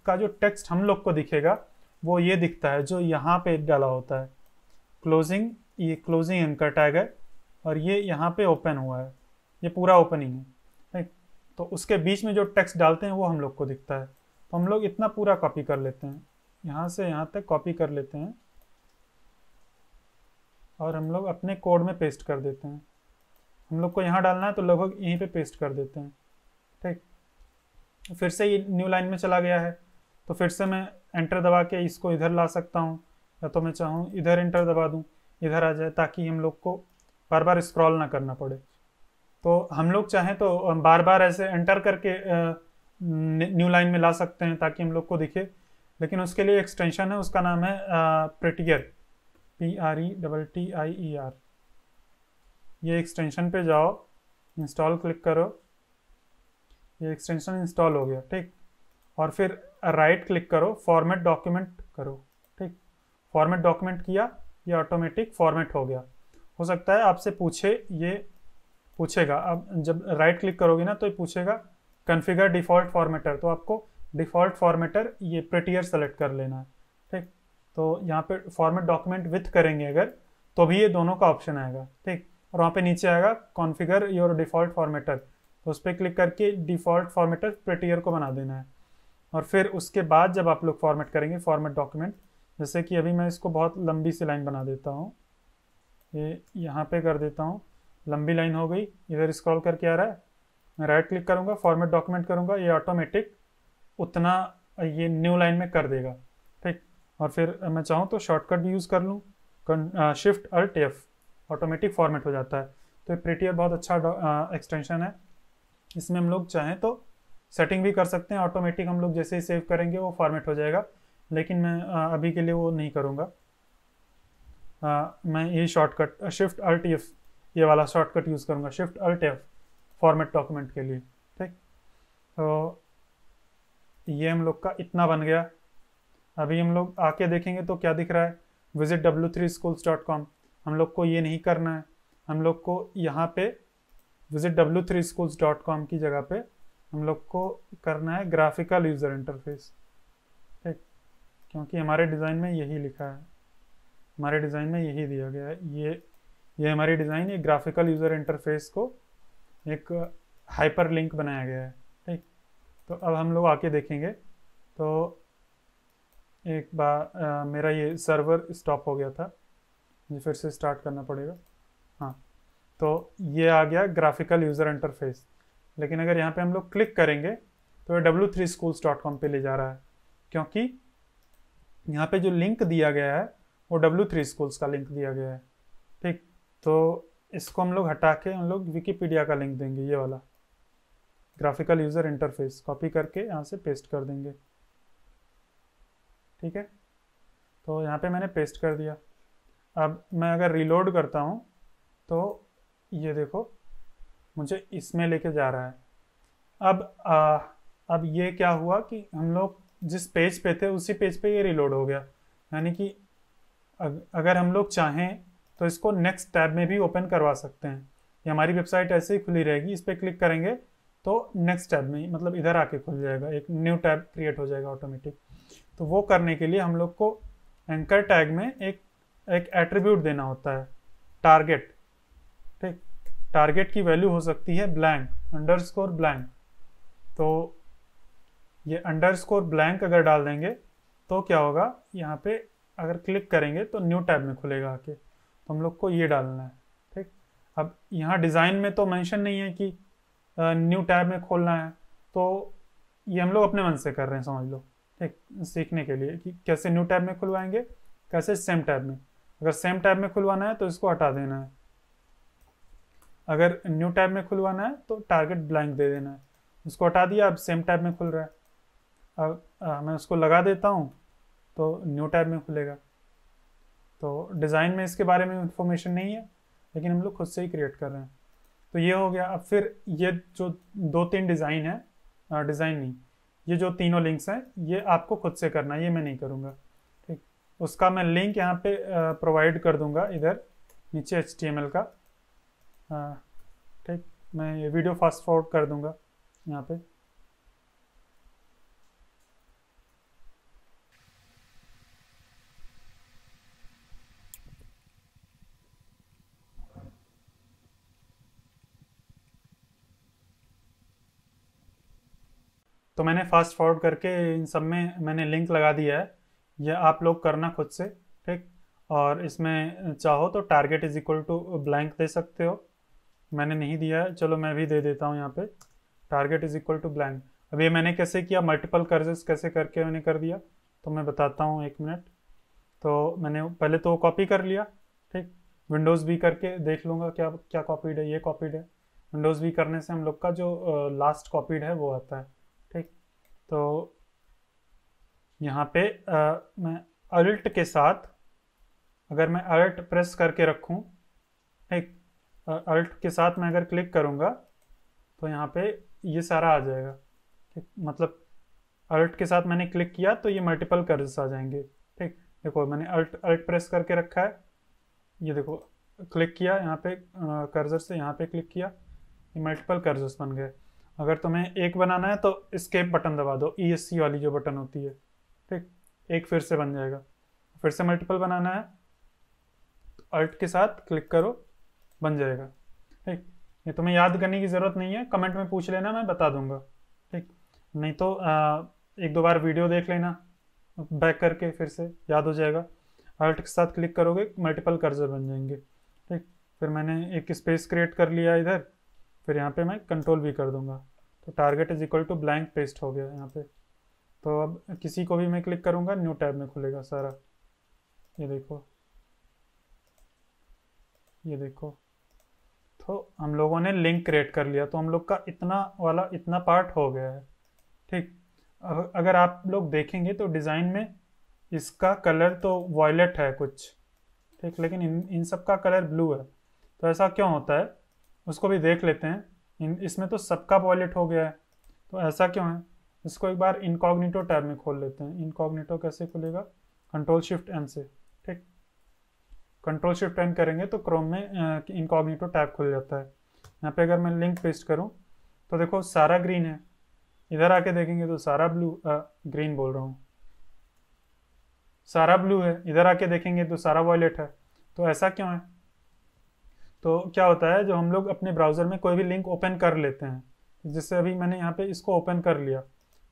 का जो टेक्स्ट हम लोग को दिखेगा वो ये दिखता है जो यहाँ पे डाला होता है क्लोजिंग ये क्लोजिंग एंकर टैग है और ये यहाँ पे ओपन हुआ है ये पूरा ओपनिंग है तो उसके बीच में जो टेक्स्ट डालते हैं वो हम लोग को दिखता है तो हम लोग इतना पूरा कॉपी कर लेते हैं यहाँ से यहाँ तक कॉपी कर लेते हैं और हम लोग अपने कोड में पेस्ट कर देते हैं हम लोग को यहाँ डालना है तो लगभग यहीं पे पेस्ट कर देते हैं ठीक फिर से ये न्यू लाइन में चला गया है तो फिर से मैं एंटर दबा के इसको इधर ला सकता हूँ या तो मैं चाहूँ इधर एंटर दबा दूँ इधर आ जाए ताकि हम लोग को बार बार स्क्रॉल ना करना पड़े तो हम लोग चाहें तो बार बार ऐसे एंटर करके न्यू लाइन में ला सकते हैं ताकि हम लोग को दिखे लेकिन उसके लिए एक्सटेंशन है उसका नाम है prettier P R E double T I E R ये एक्सटेंशन पे जाओ इंस्टॉल क्लिक करो ये एक्सटेंशन इंस्टॉल हो गया ठीक और फिर राइट क्लिक करो फॉर्मेट डॉक्यूमेंट करो ठीक फॉर्मेट डॉक्यूमेंट किया ये ऑटोमेटिक फॉर्मेट हो गया हो सकता है आपसे पूछे ये पूछेगा अब जब राइट क्लिक करोगे ना तो ये पूछेगा कन्फिगर डिफ़ॉल्ट फॉर्मेटर तो आपको डिफ़ॉल्ट फॉर्मेटर ये प्रिटियर सेलेक्ट कर लेना है ठीक तो यहाँ पे फॉर्मेट डॉक्यूमेंट विथ करेंगे अगर तो भी ये दोनों का ऑप्शन आएगा ठीक और वहाँ पे नीचे आएगा कॉन्फ़िगर योर डिफ़ॉल्ट फॉर्मेटर तो उस पर क्लिक करके डिफ़ॉल्ट फॉर्मेटर प्रिटियर को बना देना है और फिर उसके बाद जब आप लोग फॉर्मेट करेंगे फॉर्मेट डॉक्यूमेंट जैसे कि अभी मैं इसको बहुत लंबी सी लाइन बना देता हूँ ये यहाँ पे कर देता हूँ लंबी लाइन हो गई इधर स्क्रॉल करके आ रहा है मैं राइट क्लिक करूँगा फॉर्मेट डॉक्यूमेंट करूँगा ये ऑटोमेटिक उतना ये न्यू लाइन में कर देगा ठीक और फिर मैं चाहूँ तो शॉर्टकट भी यूज़ कर लूँ shift alt F automatic format हो जाता है तो ये प्रीटियर बहुत अच्छा एक्सटेंशन है इसमें हम लोग चाहें तो सेटिंग भी कर सकते हैं ऑटोमेटिक हम लोग जैसे ही सेव करेंगे वो फॉर्मेट हो जाएगा लेकिन मैं आ, अभी के लिए वो नहीं करूँगा मैं यही शॉर्टकट शिफ्ट अल्ट एफ ये वाला शॉर्टकट यूज़ करूँगा shift alt F format document के लिए ठीक तो ये हम लोग का इतना बन गया अभी हम लोग आके देखेंगे तो क्या दिख रहा है visit W three schools dot com हम लोग को ये नहीं करना है हम लोग को यहाँ पे visit W three schools dot com की जगह पे हम लोग को करना है ग्राफिकल यूज़र इंटरफेस ठीक क्योंकि हमारे डिज़ाइन में यही लिखा है हमारे डिज़ाइन में यही दिया गया है ये ये हमारी डिज़ाइन एक ग्राफिकल यूज़र इंटरफेस को एक हाइपर लिंक बनाया गया है ठीक तो अब हम लोग आके देखेंगे तो एक बार मेरा ये सर्वर स्टॉप हो गया था मुझे फिर से स्टार्ट करना पड़ेगा हाँ तो ये आ गया ग्राफिकल यूज़र इंटरफेस लेकिन अगर यहाँ पे हम लोग क्लिक करेंगे तो ये W three schools dot com पर ले जा रहा है क्योंकि यहाँ पे जो लिंक दिया गया है वो डब्ल्यू थ्री स्कूल्स का लिंक दिया गया है ठीक तो इसको हम लोग हटा के हम लोग विकीपीडिया का लिंक देंगे ये वाला ग्राफिकल यूज़र इंटरफेस कॉपी करके यहाँ से पेस्ट कर देंगे ठीक है तो यहाँ पे मैंने पेस्ट कर दिया अब मैं अगर रिलोड करता हूँ तो ये देखो मुझे इसमें लेके जा रहा है अब आ, अब ये क्या हुआ कि हम लोग जिस पेज पे थे उसी पेज पे ये रिलोड हो गया यानी कि अगर हम लोग चाहें तो इसको नेक्स्ट टैब में भी ओपन करवा सकते हैं ये हमारी वेबसाइट ऐसे ही खुली रहेगी इस पर क्लिक करेंगे तो नेक्स्ट टैब में मतलब इधर आके खुल जाएगा एक न्यू टैब क्रिएट हो जाएगा ऑटोमेटिक तो वो करने के लिए हम लोग को एंकर टैग में एक एक एट्रीब्यूट देना होता है टारगेट ठीक टारगेट की वैल्यू हो सकती है ब्लैंक अंडर स्कोर ब्लैंक तो ये अंडर स्कोर ब्लैंक अगर डाल देंगे तो क्या होगा यहाँ पे अगर क्लिक करेंगे तो न्यू टैब में खुलेगा आके तो हम लोग को ये डालना है ठीक अब यहाँ डिज़ाइन में तो मेंशन नहीं है कि न्यू टैब में खोलना है तो ये हम लोग अपने मन से कर रहे हैं समझ लो ठीक सीखने के लिए कि कैसे न्यू टैब में खुलवाएंगे कैसे सेम टैब में अगर सेम टैब में खुलवाना है तो इसको हटा देना है अगर न्यू टैब में खुलवाना है तो टारगेट ब्लैंक दे देना है उसको हटा दिया अब सेम टैब में खुल रहा है अब आ, मैं उसको लगा देता हूँ तो न्यू टैब में खुलेगा तो डिज़ाइन में इसके बारे में इंफॉर्मेशन नहीं है लेकिन हम लोग खुद से ही क्रिएट कर रहे हैं तो ये हो गया अब फिर ये जो दो तीन डिज़ाइन है डिज़ाइन नहीं ये जो तीनों लिंक्स हैं ये आपको खुद से करना है ये मैं नहीं करूँगा ठीक उसका मैं लिंक यहाँ पे प्रोवाइड कर दूँगा इधर नीचे एच का ठीक मैं ये वीडियो फास्ट फॉरवर्ड कर दूँगा यहाँ पर तो मैंने फास्ट फॉरवर्ड करके इन सब में मैंने लिंक लगा दिया है ये आप लोग करना खुद से ठीक और इसमें चाहो तो target is equal to blank दे सकते हो मैंने नहीं दिया है चलो मैं भी दे देता हूँ यहाँ पे target is equal to blank अब ये मैंने कैसे किया मल्टीपल कर्जेस कैसे करके मैंने कर दिया तो मैं बताता हूँ एक मिनट तो मैंने पहले तो कॉपी कर लिया ठीक विंडोज़ भी करके देख लूँगा क्या क्या कॉपीड है ये कॉपीड है विंडोज़ भी करने से हम लोग का जो लास्ट कॉपीड है वो आता है तो यहाँ पे आ, मैं अल्ट के साथ अगर मैं अल्ट प्रेस करके रखूँ एक अल्ट के साथ मैं अगर क्लिक करूँगा तो यहाँ पे ये सारा आ जाएगा ठीक मतलब अल्ट के साथ मैंने क्लिक किया तो ये मल्टीपल कर्ज आ जाएंगे ठीक देखो मैंने अल्ट अल्ट प्रेस करके रखा है ये देखो क्लिक किया यहाँ पे कर्जर से यहाँ पे क्लिक किया ये मल्टीपल कर्जस बन गए अगर तुम्हें एक बनाना है तो स्केप बटन दबा दो ई एस सी वाली जो बटन होती है ठीक एक फिर से बन जाएगा फिर से मल्टीपल बनाना है तो अल्ट के साथ क्लिक करो बन जाएगा ठीक ये तुम्हें याद करने की ज़रूरत नहीं है कमेंट में पूछ लेना मैं बता दूंगा ठीक नहीं तो आ, एक दो बार वीडियो देख लेना बैक करके फिर से याद हो जाएगा अल्ट के साथ क्लिक करोगे मल्टीपल कर्जर बन जाएंगे ठीक फिर मैंने एक स्पेस क्रिएट कर लिया इधर फिर यहाँ पे मैं कंट्रोल भी कर दूंगा तो target is equal to blank paste हो गया यहाँ पे तो अब किसी को भी मैं क्लिक करूँगा न्यू टैब में खुलेगा सारा ये देखो ये देखो तो हम लोगों ने लिंक क्रिएट कर लिया तो हम लोग का इतना वाला इतना पार्ट हो गया है ठीक अगर आप लोग देखेंगे तो डिज़ाइन में इसका कलर तो वॉयलेट है कुछ ठीक लेकिन इन इन सब का कलर ब्लू है तो ऐसा क्यों होता है उसको भी देख लेते हैं इन इसमें तो सबका वॉलेट हो गया है तो ऐसा क्यों है इसको एक बार इनकॉग्निटो टैब में खोल लेते हैं इनकॉग्निटो कैसे खुलेगा कंट्रोल शिफ्ट एन से ठीक कंट्रोल शिफ्ट एन करेंगे तो क्रोम में इनकॉग्निटो टैब खुल जाता है यहाँ पे अगर मैं लिंक पेस्ट करूँ तो देखो सारा ग्रीन है इधर आके देखेंगे तो सारा ब्लू आ, ग्रीन बोल रहा हूँ सारा ब्लू है इधर आके देखेंगे तो सारा वॉयलेट है तो ऐसा क्यों है तो क्या होता है जो हम लोग अपने ब्राउज़र में कोई भी लिंक ओपन कर लेते हैं जैसे अभी मैंने यहाँ पे इसको ओपन कर लिया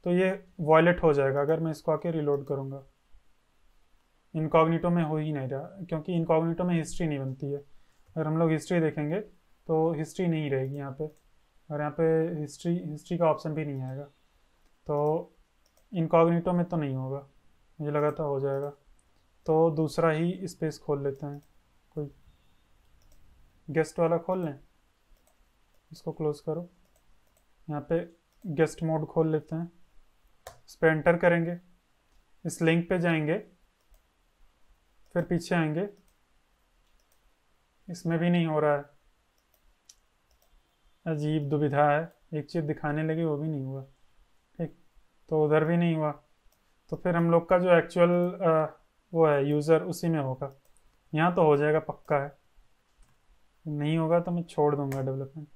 तो ये वॉलेट हो जाएगा अगर मैं इसको आके रिलोड करूँगा इनकॉग्निटो में हो ही नहीं रहा क्योंकि इनकॉग्निटो में हिस्ट्री नहीं बनती है अगर हम लोग हिस्ट्री देखेंगे तो हिस्ट्री नहीं रहेगी यहाँ पर और यहाँ पर हिस्ट्री हिस्ट्री का ऑप्शन भी नहीं आएगा तो इनकॉग्निटो में तो नहीं होगा मुझे लगा था हो जाएगा तो दूसरा ही स्पेस खोल लेते हैं गेस्ट वाला खोल लें इसको क्लोज करो यहाँ पे गेस्ट मोड खोल लेते हैं इस पर एंटर करेंगे इस लिंक पे जाएंगे फिर पीछे आएंगे इसमें भी नहीं हो रहा है अजीब दुविधा है एक चीज़ दिखाने लगी वो भी नहीं हुआ ठीक तो उधर भी नहीं हुआ तो फिर हम लोग का जो एक्चुअल वो है यूज़र उसी में होगा यहाँ तो हो जाएगा पक्का है नहीं होगा तो मैं छोड़ दूंगा डेवलपमेंट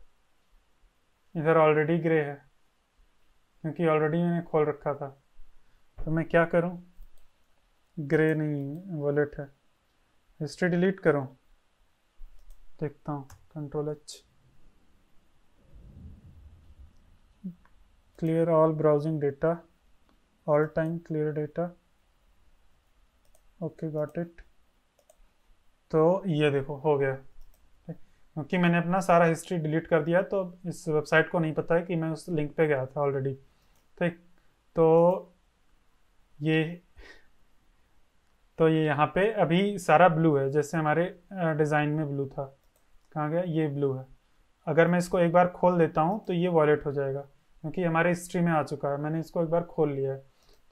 इधर ऑलरेडी ग्रे है क्योंकि ऑलरेडी मैंने खोल रखा था तो मैं क्या करूं ग्रे नहीं वॉलेट है हिस्ट्री डिलीट करूं देखता हूं control H clear all browsing data all time clear data okay got it तो ये देखो हो गया क्योंकि मैंने अपना सारा हिस्ट्री डिलीट कर दिया तो इस वेबसाइट को नहीं पता है कि मैं उस लिंक पे गया था ऑलरेडी ठीक तो ये तो ये यहाँ पे अभी सारा ब्लू है जैसे हमारे डिज़ाइन में ब्लू था कहाँ गया ये ब्लू है अगर मैं इसको एक बार खोल देता हूँ तो ये वॉलेट हो जाएगा क्योंकि हमारे हिस्ट्री में आ चुका है मैंने इसको एक बार खोल लिया है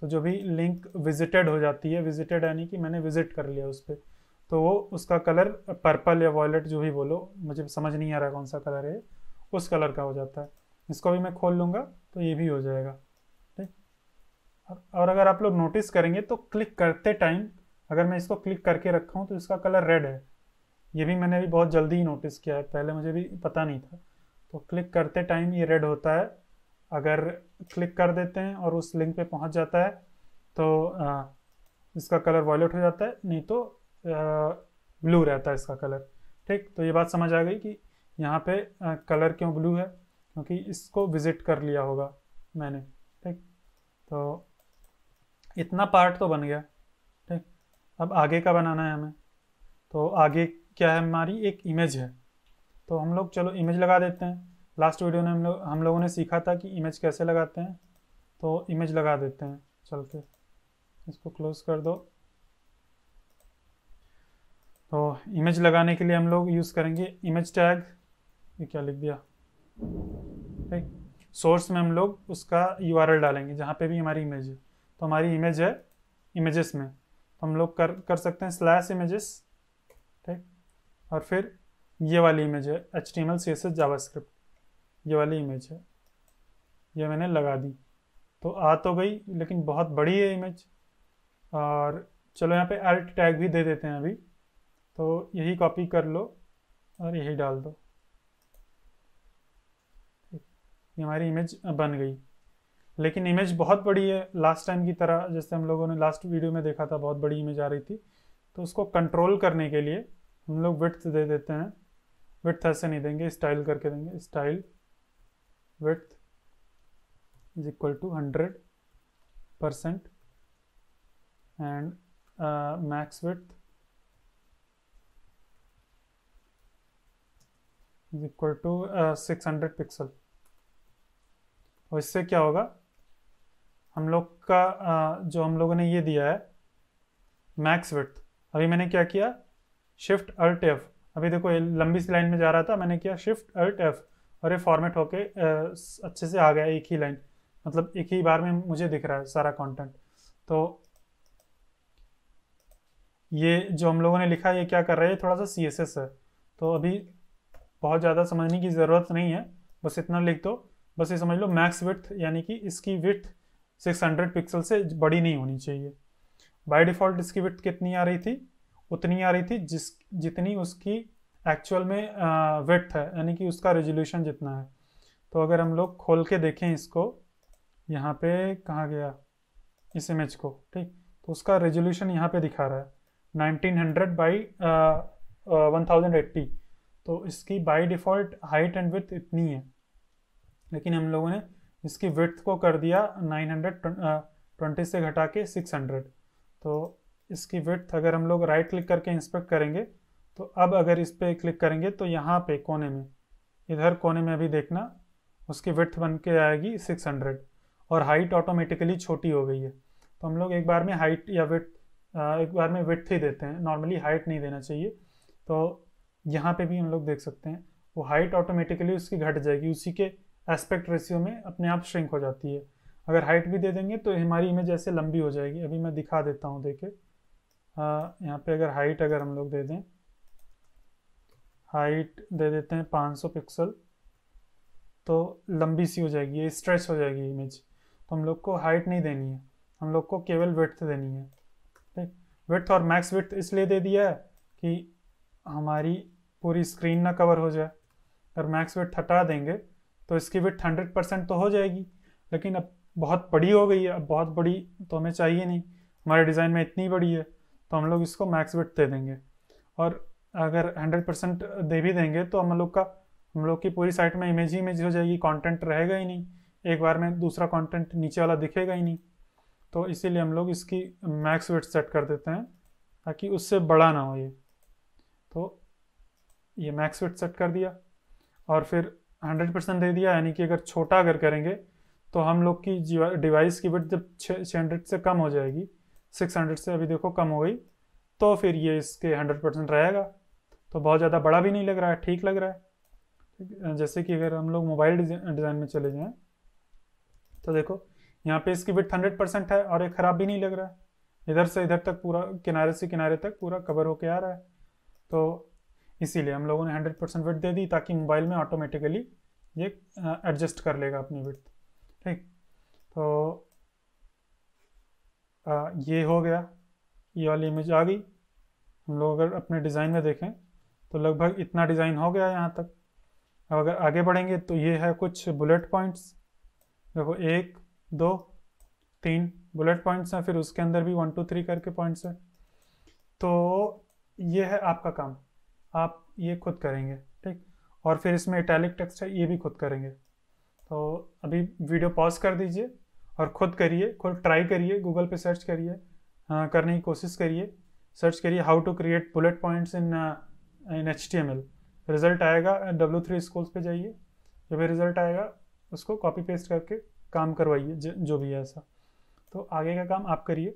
तो जो भी लिंक विजिटेड हो जाती है विजिटेड यानी कि मैंने विजिट कर लिया उस पर तो वो उसका कलर पर्पल या वॉयलेट जो भी बोलो मुझे समझ नहीं आ रहा कौन सा कलर है उस कलर का हो जाता है इसको भी मैं खोल लूँगा तो ये भी हो जाएगा ठीक और अगर आप लोग नोटिस करेंगे तो क्लिक करते टाइम अगर मैं इसको क्लिक करके रखा हूँ तो इसका कलर रेड है ये भी मैंने अभी बहुत जल्दी ही नोटिस किया है पहले मुझे भी पता नहीं था तो क्लिक करते टाइम ये रेड होता है अगर क्लिक कर देते हैं और उस लिंक पे पहुंच जाता है तो आ, हाँ, इसका कलर वॉयलेट हो जाता है नहीं तो ब्लू रहता है इसका कलर ठीक तो ये बात समझ आ गई कि यहाँ पे कलर क्यों ब्लू है क्योंकि इसको विजिट कर लिया होगा मैंने ठीक तो इतना पार्ट तो बन गया ठीक अब आगे का बनाना है हमें तो आगे क्या है हमारी एक इमेज है तो हम लोग चलो इमेज लगा देते हैं लास्ट वीडियो में हम लोग हम लोगों ने सीखा था कि इमेज कैसे लगाते हैं तो इमेज लगा देते हैं चल के इसको क्लोज कर दो तो इमेज लगाने के लिए हम लोग यूज़ करेंगे इमेज टैग ये क्या लिख दिया ठीक सोर्स में हम लोग उसका यू डालेंगे जहाँ पे भी हमारी इमेज है तो हमारी इमेज है इमेजेस में तो हम लोग कर कर सकते हैं स्लैश इमेजेस ठीक और फिर ये वाली इमेज है H T M L C S S JavaScript ये वाली इमेज है ये मैंने लगा दी तो आ तो गई लेकिन बहुत बड़ी है इमेज और चलो यहाँ पे एल्ट टैग भी दे देते हैं अभी तो यही कॉपी कर लो और यही डाल दो ये हमारी इमेज बन गई लेकिन इमेज बहुत बड़ी है लास्ट टाइम की तरह जैसे हम लोगों ने लास्ट वीडियो में देखा था बहुत बड़ी इमेज आ रही थी तो उसको कंट्रोल करने के लिए हम लोग विथ दे देते हैं विथ ऐसे नहीं देंगे स्टाइल करके देंगे style width is equal to hundred percent and max width is equal to six hundred pixel और इससे क्या होगा हम लोग का uh, जो हम लोगों ने ये दिया है मैक्स विथ अभी मैंने क्या किया शिफ्ट अल्ट एफ अभी देखो ये लंबी सी लाइन में जा रहा था मैंने किया शिफ्ट अल्ट एफ और ये फॉर्मेट होके uh, अच्छे से आ गया एक ही लाइन मतलब एक ही बार में मुझे दिख रहा है सारा कंटेंट तो ये जो हम लोगों ने लिखा है ये क्या कर रहा है ये थोड़ा सा सी है तो अभी बहुत ज़्यादा समझने की ज़रूरत नहीं है बस इतना लिख दो बस ये समझ लो मैक्स विथ यानी कि इसकी विथ 600 पिक्सल से बड़ी नहीं होनी चाहिए बाय डिफ़ॉल्ट इसकी विथ कितनी आ रही थी उतनी आ रही थी जिस जितनी उसकी एक्चुअल में विथ है यानी कि उसका रेजोल्यूशन जितना है तो अगर हम लोग खोल के देखें इसको यहाँ पे कहाँ गया इस इमेज को ठीक तो उसका रेजोल्यूशन यहाँ पे दिखा रहा है 1900 बाई वन थाउजेंड एट्टी तो इसकी by default height and width इतनी है लेकिन हम लोगों ने इसकी विथ को कर दिया 920 से घटा के 600 तो इसकी विथ अगर हम लोग राइट क्लिक करके इंस्पेक्ट करेंगे तो अब अगर इस पर क्लिक करेंगे तो यहाँ पे कोने में इधर कोने में अभी देखना उसकी विथ बन के आएगी 600 और हाइट ऑटोमेटिकली छोटी हो गई है तो हम लोग एक बार में हाइट या विथ एक बार में विथ ही देते हैं नॉर्मली हाइट नहीं देना चाहिए तो यहाँ पे भी हम लोग देख सकते हैं वो हाइट ऑटोमेटिकली उसकी घट जाएगी उसी के एस्पेक्ट रेशियो में अपने आप श्रिंक हो जाती है अगर हाइट भी दे देंगे तो हमारी इमेज ऐसे लंबी हो जाएगी अभी मैं दिखा देता हूँ देखे यहाँ पे अगर हाइट अगर हम लोग दे दें हाइट दे देते हैं 500 पिक्सल तो लंबी सी हो जाएगी ये स्ट्रेच हो जाएगी इमेज तो हम लोग को हाइट नहीं देनी है हम लोग को केवल विथ देनी है ठीक विथ और मैक्स विथ इसलिए दे दिया है कि हमारी पूरी स्क्रीन ना कवर हो जाए अगर मैक्स वेट हटा देंगे तो इसकी विथ हंड्रेड परसेंट तो हो जाएगी लेकिन अब बहुत बड़ी हो गई है अब बहुत बड़ी तो हमें चाहिए नहीं हमारे डिज़ाइन में इतनी बड़ी है तो हम लोग इसको मैक्स वेट दे देंगे और अगर हंड्रेड परसेंट दे भी देंगे तो हम लोग का हम लोग की पूरी साइट में इमेज ही इमेज हो जाएगी कॉन्टेंट रहेगा ही नहीं एक बार में दूसरा कॉन्टेंट नीचे वाला दिखेगा ही नहीं तो इसीलिए हम लोग इसकी मैक्स वेट सेट कर देते हैं ताकि उससे बड़ा ना हो ये ये मैक्स वेट सेट कर दिया और फिर 100 परसेंट दे दिया यानी कि अगर छोटा अगर करेंगे तो हम लोग की डिवाइस की वेट जब छः हंड्रेड से कम हो जाएगी 600 से अभी देखो कम हो गई तो फिर ये इसके 100 परसेंट रहेगा तो बहुत ज़्यादा बड़ा भी नहीं लग रहा है ठीक लग रहा है जैसे कि अगर हम लोग मोबाइल डिज़ाइन में चले जाएँ तो देखो यहाँ पे इसकी विथ हंड्रेड परसेंट है और ये ख़राब भी नहीं लग रहा है इधर से इधर तक पूरा किनारे से किनारे तक पूरा कवर होके आ रहा है तो इसीलिए हम लोगों ने 100 परसेंट विथ दे दी ताकि मोबाइल में ऑटोमेटिकली ये एडजस्ट कर लेगा अपनी विथ ठीक तो आ, ये हो गया ये वाली इमेज आ गई हम लोग अगर अपने डिज़ाइन में देखें तो लगभग इतना डिज़ाइन हो गया यहाँ तक अब अगर आगे बढ़ेंगे तो ये है कुछ बुलेट पॉइंट्स देखो एक दो तीन बुलेट पॉइंट्स हैं फिर उसके अंदर भी वन टू थ्री करके पॉइंट्स हैं तो ये है आपका काम आप ये खुद करेंगे ठीक और फिर इसमें इटैलिक टेक्स्ट है ये भी खुद करेंगे तो अभी वीडियो पॉज कर दीजिए और खुद करिए खुद ट्राई करिए गूगल पे सर्च करिए हाँ, करने की कोशिश करिए सर्च करिए how to create bullet points in in H T M L result आएगा डब्ल्यू थ्री स्कूल्स पर जाइए जब भी रिजल्ट आएगा उसको कॉपी पेस्ट करके काम करवाइए जो भी है ऐसा तो आगे का काम आप करिए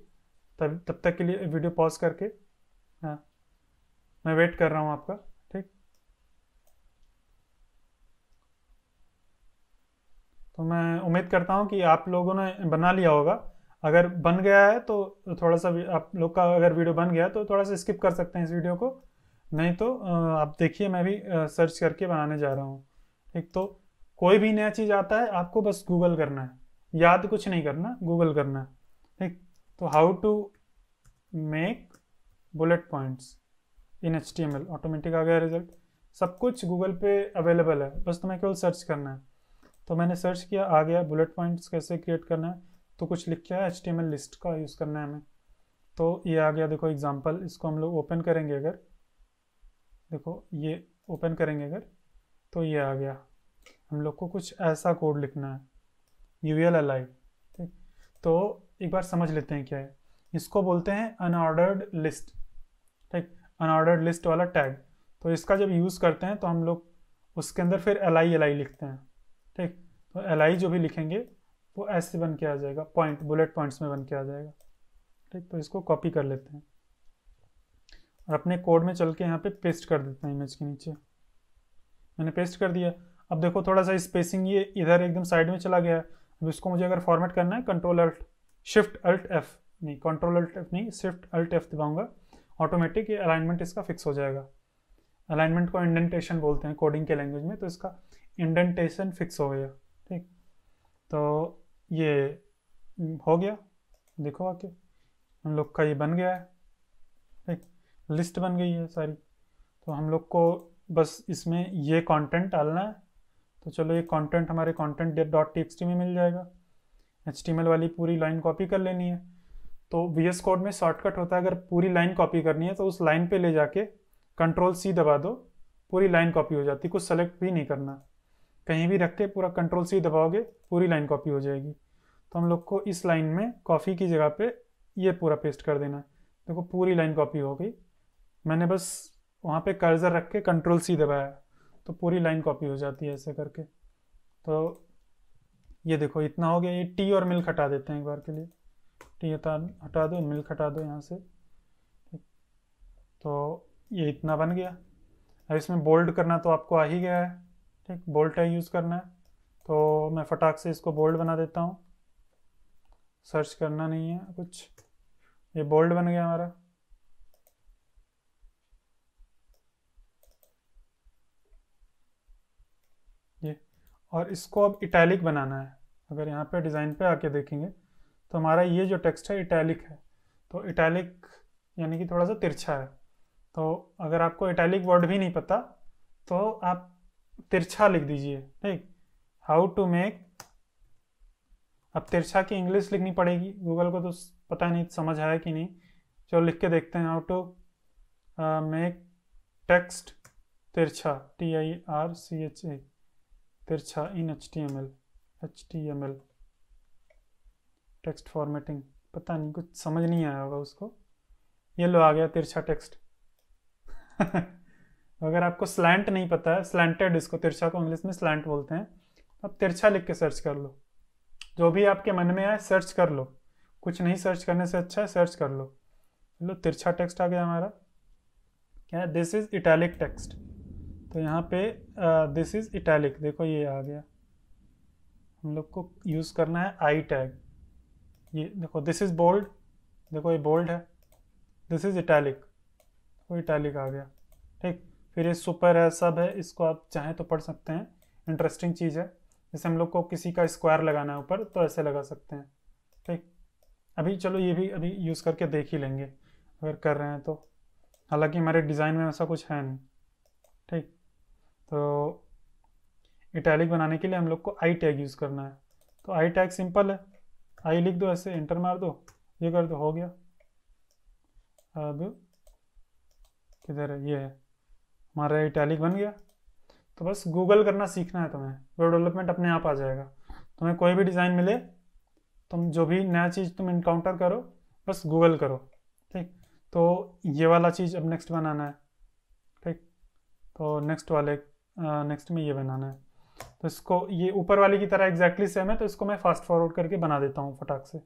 तब तब तक के लिए वीडियो पॉज करके हाँ मैं वेट कर रहा हूँ आपका ठीक तो मैं उम्मीद करता हूँ कि आप लोगों ने बना लिया होगा अगर बन गया है तो थोड़ा सा आप लोग का अगर वीडियो बन गया तो थोड़ा सा स्किप कर सकते हैं इस वीडियो को नहीं तो आप देखिए मैं भी सर्च करके बनाने जा रहा हूँ ठीक तो कोई भी नया चीज़ आता है आपको बस गूगल करना है याद कुछ नहीं करना गूगल करना है ठीक तो how to make bullet points in H T M L automatic आ गया रिजल्ट सब कुछ गूगल पे अवेलेबल है बस तुम्हें केवल सर्च करना है तो मैंने सर्च किया आ गया बुलेट पॉइंट्स कैसे क्रिएट करना है तो कुछ लिख किया H T M L list का यूज़ करना है हमें तो ये आ गया देखो एग्जाम्पल इसको हम लोग ओपन करेंगे अगर देखो ये ओपन करेंगे अगर तो ये आ गया हम लोग को कुछ ऐसा कोड लिखना है यू एल एल आई ठीक तो एक बार समझ लेते हैं क्या है इसको बोलते हैं अनऑर्डर्ड लिस्ट ठीक अनऑर्डर्ड लिस्ट वाला टैग तो इसका जब यूज़ करते हैं तो हम लोग उसके अंदर फिर एल आई एल आई लिखते हैं ठीक तो एल आई जो भी लिखेंगे वो ऐसे बन के आ जाएगा पॉइंट बुलेट पॉइंट्स में बन के आ जाएगा ठीक तो इसको कॉपी कर लेते हैं और अपने कोड में चल के यहाँ पे पेस्ट कर देते हैं इमेज के नीचे मैंने पेस्ट कर दिया अब देखो थोड़ा सा स्पेसिंग ये इधर एकदम साइड में चला गया है अब इसको मुझे अगर फॉर्मेट करना है control alt shift alt F नहीं कंट्रोल अल्ट एफ नहीं शिफ्ट अल्ट एफ दबाऊंगा ऑटोमेटिक ये अलाइनमेंट इसका फिक्स हो जाएगा अलाइनमेंट को इंडेंटेशन बोलते हैं कोडिंग के लैंग्वेज में तो इसका इंडेंटेशन फिक्स हो गया ठीक तो ये हो गया देखो आके हम लोग का ये बन गया है ठीक लिस्ट बन गई है सारी तो हम लोग को बस इसमें ये कंटेंट डालना है तो चलो ये कंटेंट हमारे कंटेंट डॉट टी में मिल जाएगा एच वाली पूरी लाइन कॉपी कर लेनी है तो वी एस कोड में शॉर्टकट होता है अगर पूरी लाइन कॉपी करनी है तो उस लाइन पे ले जाके कंट्रोल सी दबा दो पूरी लाइन कॉपी हो जाती कुछ सेलेक्ट भी नहीं करना कहीं भी रख के पूरा कंट्रोल सी दबाओगे पूरी लाइन कॉपी हो जाएगी तो हम लोग को इस लाइन में कॉफ़ी की जगह पे ये पूरा पेस्ट कर देना है देखो पूरी लाइन कॉपी हो गई मैंने बस वहाँ पे कर्जर रख के कंट्रोल सी दबाया तो पूरी लाइन कॉपी हो जाती है ऐसे करके तो ये देखो इतना हो गया ये टी और मिल्क हटा देते हैं एक बार के लिए ठीक तो हटा तो हटा दो मिल्क हटा दो यहाँ से तो ये इतना बन गया अब इसमें बोल्ड करना तो आपको आ ही गया है ठीक बोल्ड टैग यूज़ करना है तो मैं फटाक से इसको बोल्ड बना देता हूँ सर्च करना नहीं है कुछ ये बोल्ड बन गया हमारा ये और इसको अब इटैलिक बनाना है अगर यहाँ पे डिज़ाइन पे आके देखेंगे तो हमारा ये जो टेक्स्ट है इटैलिक है तो इटैलिक यानी कि थोड़ा सा तिरछा है तो अगर आपको इटैलिक वर्ड भी नहीं पता तो आप तिरछा लिख दीजिए ठीक हाउ टू मेक अब तिरछा की इंग्लिश लिखनी पड़ेगी गूगल को तो पता नहीं समझ आया कि नहीं चलो लिख के देखते हैं हाउ टू मेक टेक्स्ट तिरछा T I R C H A तिरछा in H T M L H T M L text formatting पता नहीं कुछ समझ नहीं आया होगा उसको ये लो आ गया तिरछा टेक्स्ट अगर आपको स्लैंट नहीं पता है स्लैंटेड इसको तिरछा को इंग्लिश में स्लैंट बोलते हैं आप तिरछा लिख के सर्च कर लो जो भी आपके मन में आए सर्च कर लो कुछ नहीं सर्च करने से अच्छा है सर्च कर लो लो तिरछा टेक्स्ट आ गया हमारा क्या है दिस इज़ इटैलिक टेक्स्ट तो यहाँ पे दिस इज़ इटैलिक देखो ये आ गया हम लोग को यूज़ करना है आई टैग ये देखो दिस इज़ बोल्ड देखो ये बोल्ड है दिस इज़ इटैलिक वो इटैलिक आ गया ठीक फिर ये सुपर है सब है इसको आप चाहें तो पढ़ सकते हैं इंटरेस्टिंग चीज़ है जैसे हम लोग को किसी का स्क्वायर लगाना है ऊपर तो ऐसे लगा सकते हैं ठीक अभी चलो ये भी अभी यूज़ करके देख ही लेंगे अगर कर रहे हैं तो हालांकि हमारे डिज़ाइन में ऐसा कुछ है नहीं ठीक तो इटैलिक बनाने के लिए हम लोग को आई टैग यूज़ करना है तो आई टैग सिंपल है आई लिख दो ऐसे इंटर मार दो ये कर दो हो गया अब किधर है ये है हमारा इटैलिक बन गया तो बस गूगल करना सीखना है तुम्हें वेब डेवलपमेंट अपने आप आ जाएगा तुम्हें कोई भी डिज़ाइन मिले तुम जो भी नया चीज़ तुम इनकाउंटर करो बस गूगल करो ठीक तो ये वाला चीज़ अब नेक्स्ट बनाना है ठीक तो नेक्स्ट वाले नेक्स्ट में ये बनाना है तो इसको ये ऊपर वाले की तरह एग्जैक्टली सेम है तो इसको मैं फास्ट फॉरवर्ड करके बना देता हूँ फटाक से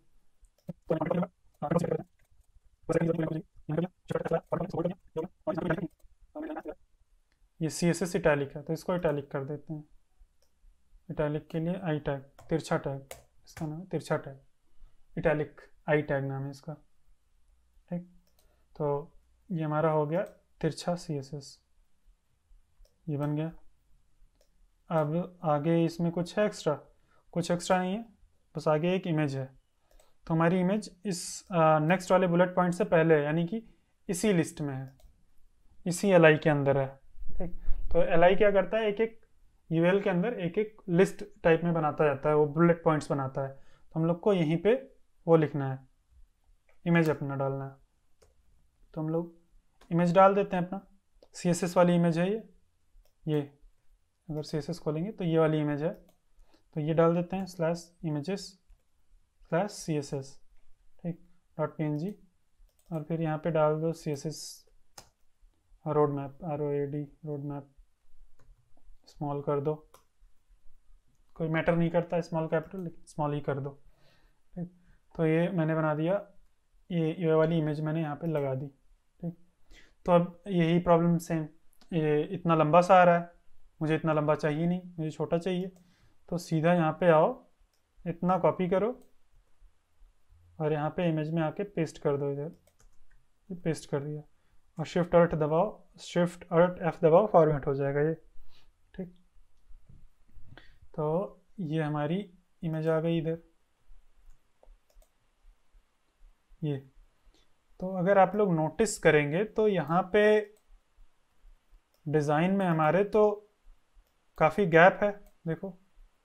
ये सी एस एस इटैलिक है तो इसको इटैलिक कर देते हैं इटैलिक के लिए आई टैग तिरछा टैग इसका नाम है तिरछा टैग इटैलिक आई टैग नाम है इसका ठीक तो ये हमारा हो गया तिरछा सी एस एस ये बन गया अब आगे इसमें कुछ है एक्स्ट्रा कुछ एक्स्ट्रा नहीं है बस आगे एक इमेज है तो हमारी इमेज इस नेक्स्ट वाले बुलेट पॉइंट से पहले है यानी कि इसी लिस्ट में है इसी एल के अंदर है ठीक तो एल क्या करता है एक एक यू के अंदर एक एक लिस्ट टाइप में बनाता जाता है वो बुलेट पॉइंट्स बनाता है तो हम लोग को यहीं पे वो लिखना है इमेज अपना डालना है तो हम लोग इमेज डाल देते हैं अपना सी वाली इमेज है ये ये अगर सी एस खोलेंगे तो ये वाली इमेज है तो ये डाल देते हैं slash images slash C S S ठीक डॉट पी एन जी और फिर यहाँ पे डाल दो C S S road map R O A D road map small कर दो कोई मैटर नहीं करता स्मॉल कैपिटल स्मॉल ही कर दो ठीक तो ये मैंने बना दिया ये ये वाली इमेज मैंने यहाँ पे लगा दी ठीक तो अब यही प्रॉब्लम सेम ये इतना लंबा सा आ रहा है मुझे इतना लंबा चाहिए नहीं मुझे छोटा चाहिए तो सीधा यहाँ पे आओ इतना कॉपी करो और यहाँ पे इमेज में आके पेस्ट कर दो इधर पेस्ट कर दिया और शिफ्ट अर्ट दबाओ शिफ्ट अर्ट एफ दबाओ फॉर्मेट हो जाएगा ये ठीक तो ये हमारी इमेज आ गई इधर ये तो अगर आप लोग नोटिस करेंगे तो यहाँ पे डिज़ाइन में हमारे तो काफ़ी गैप है देखो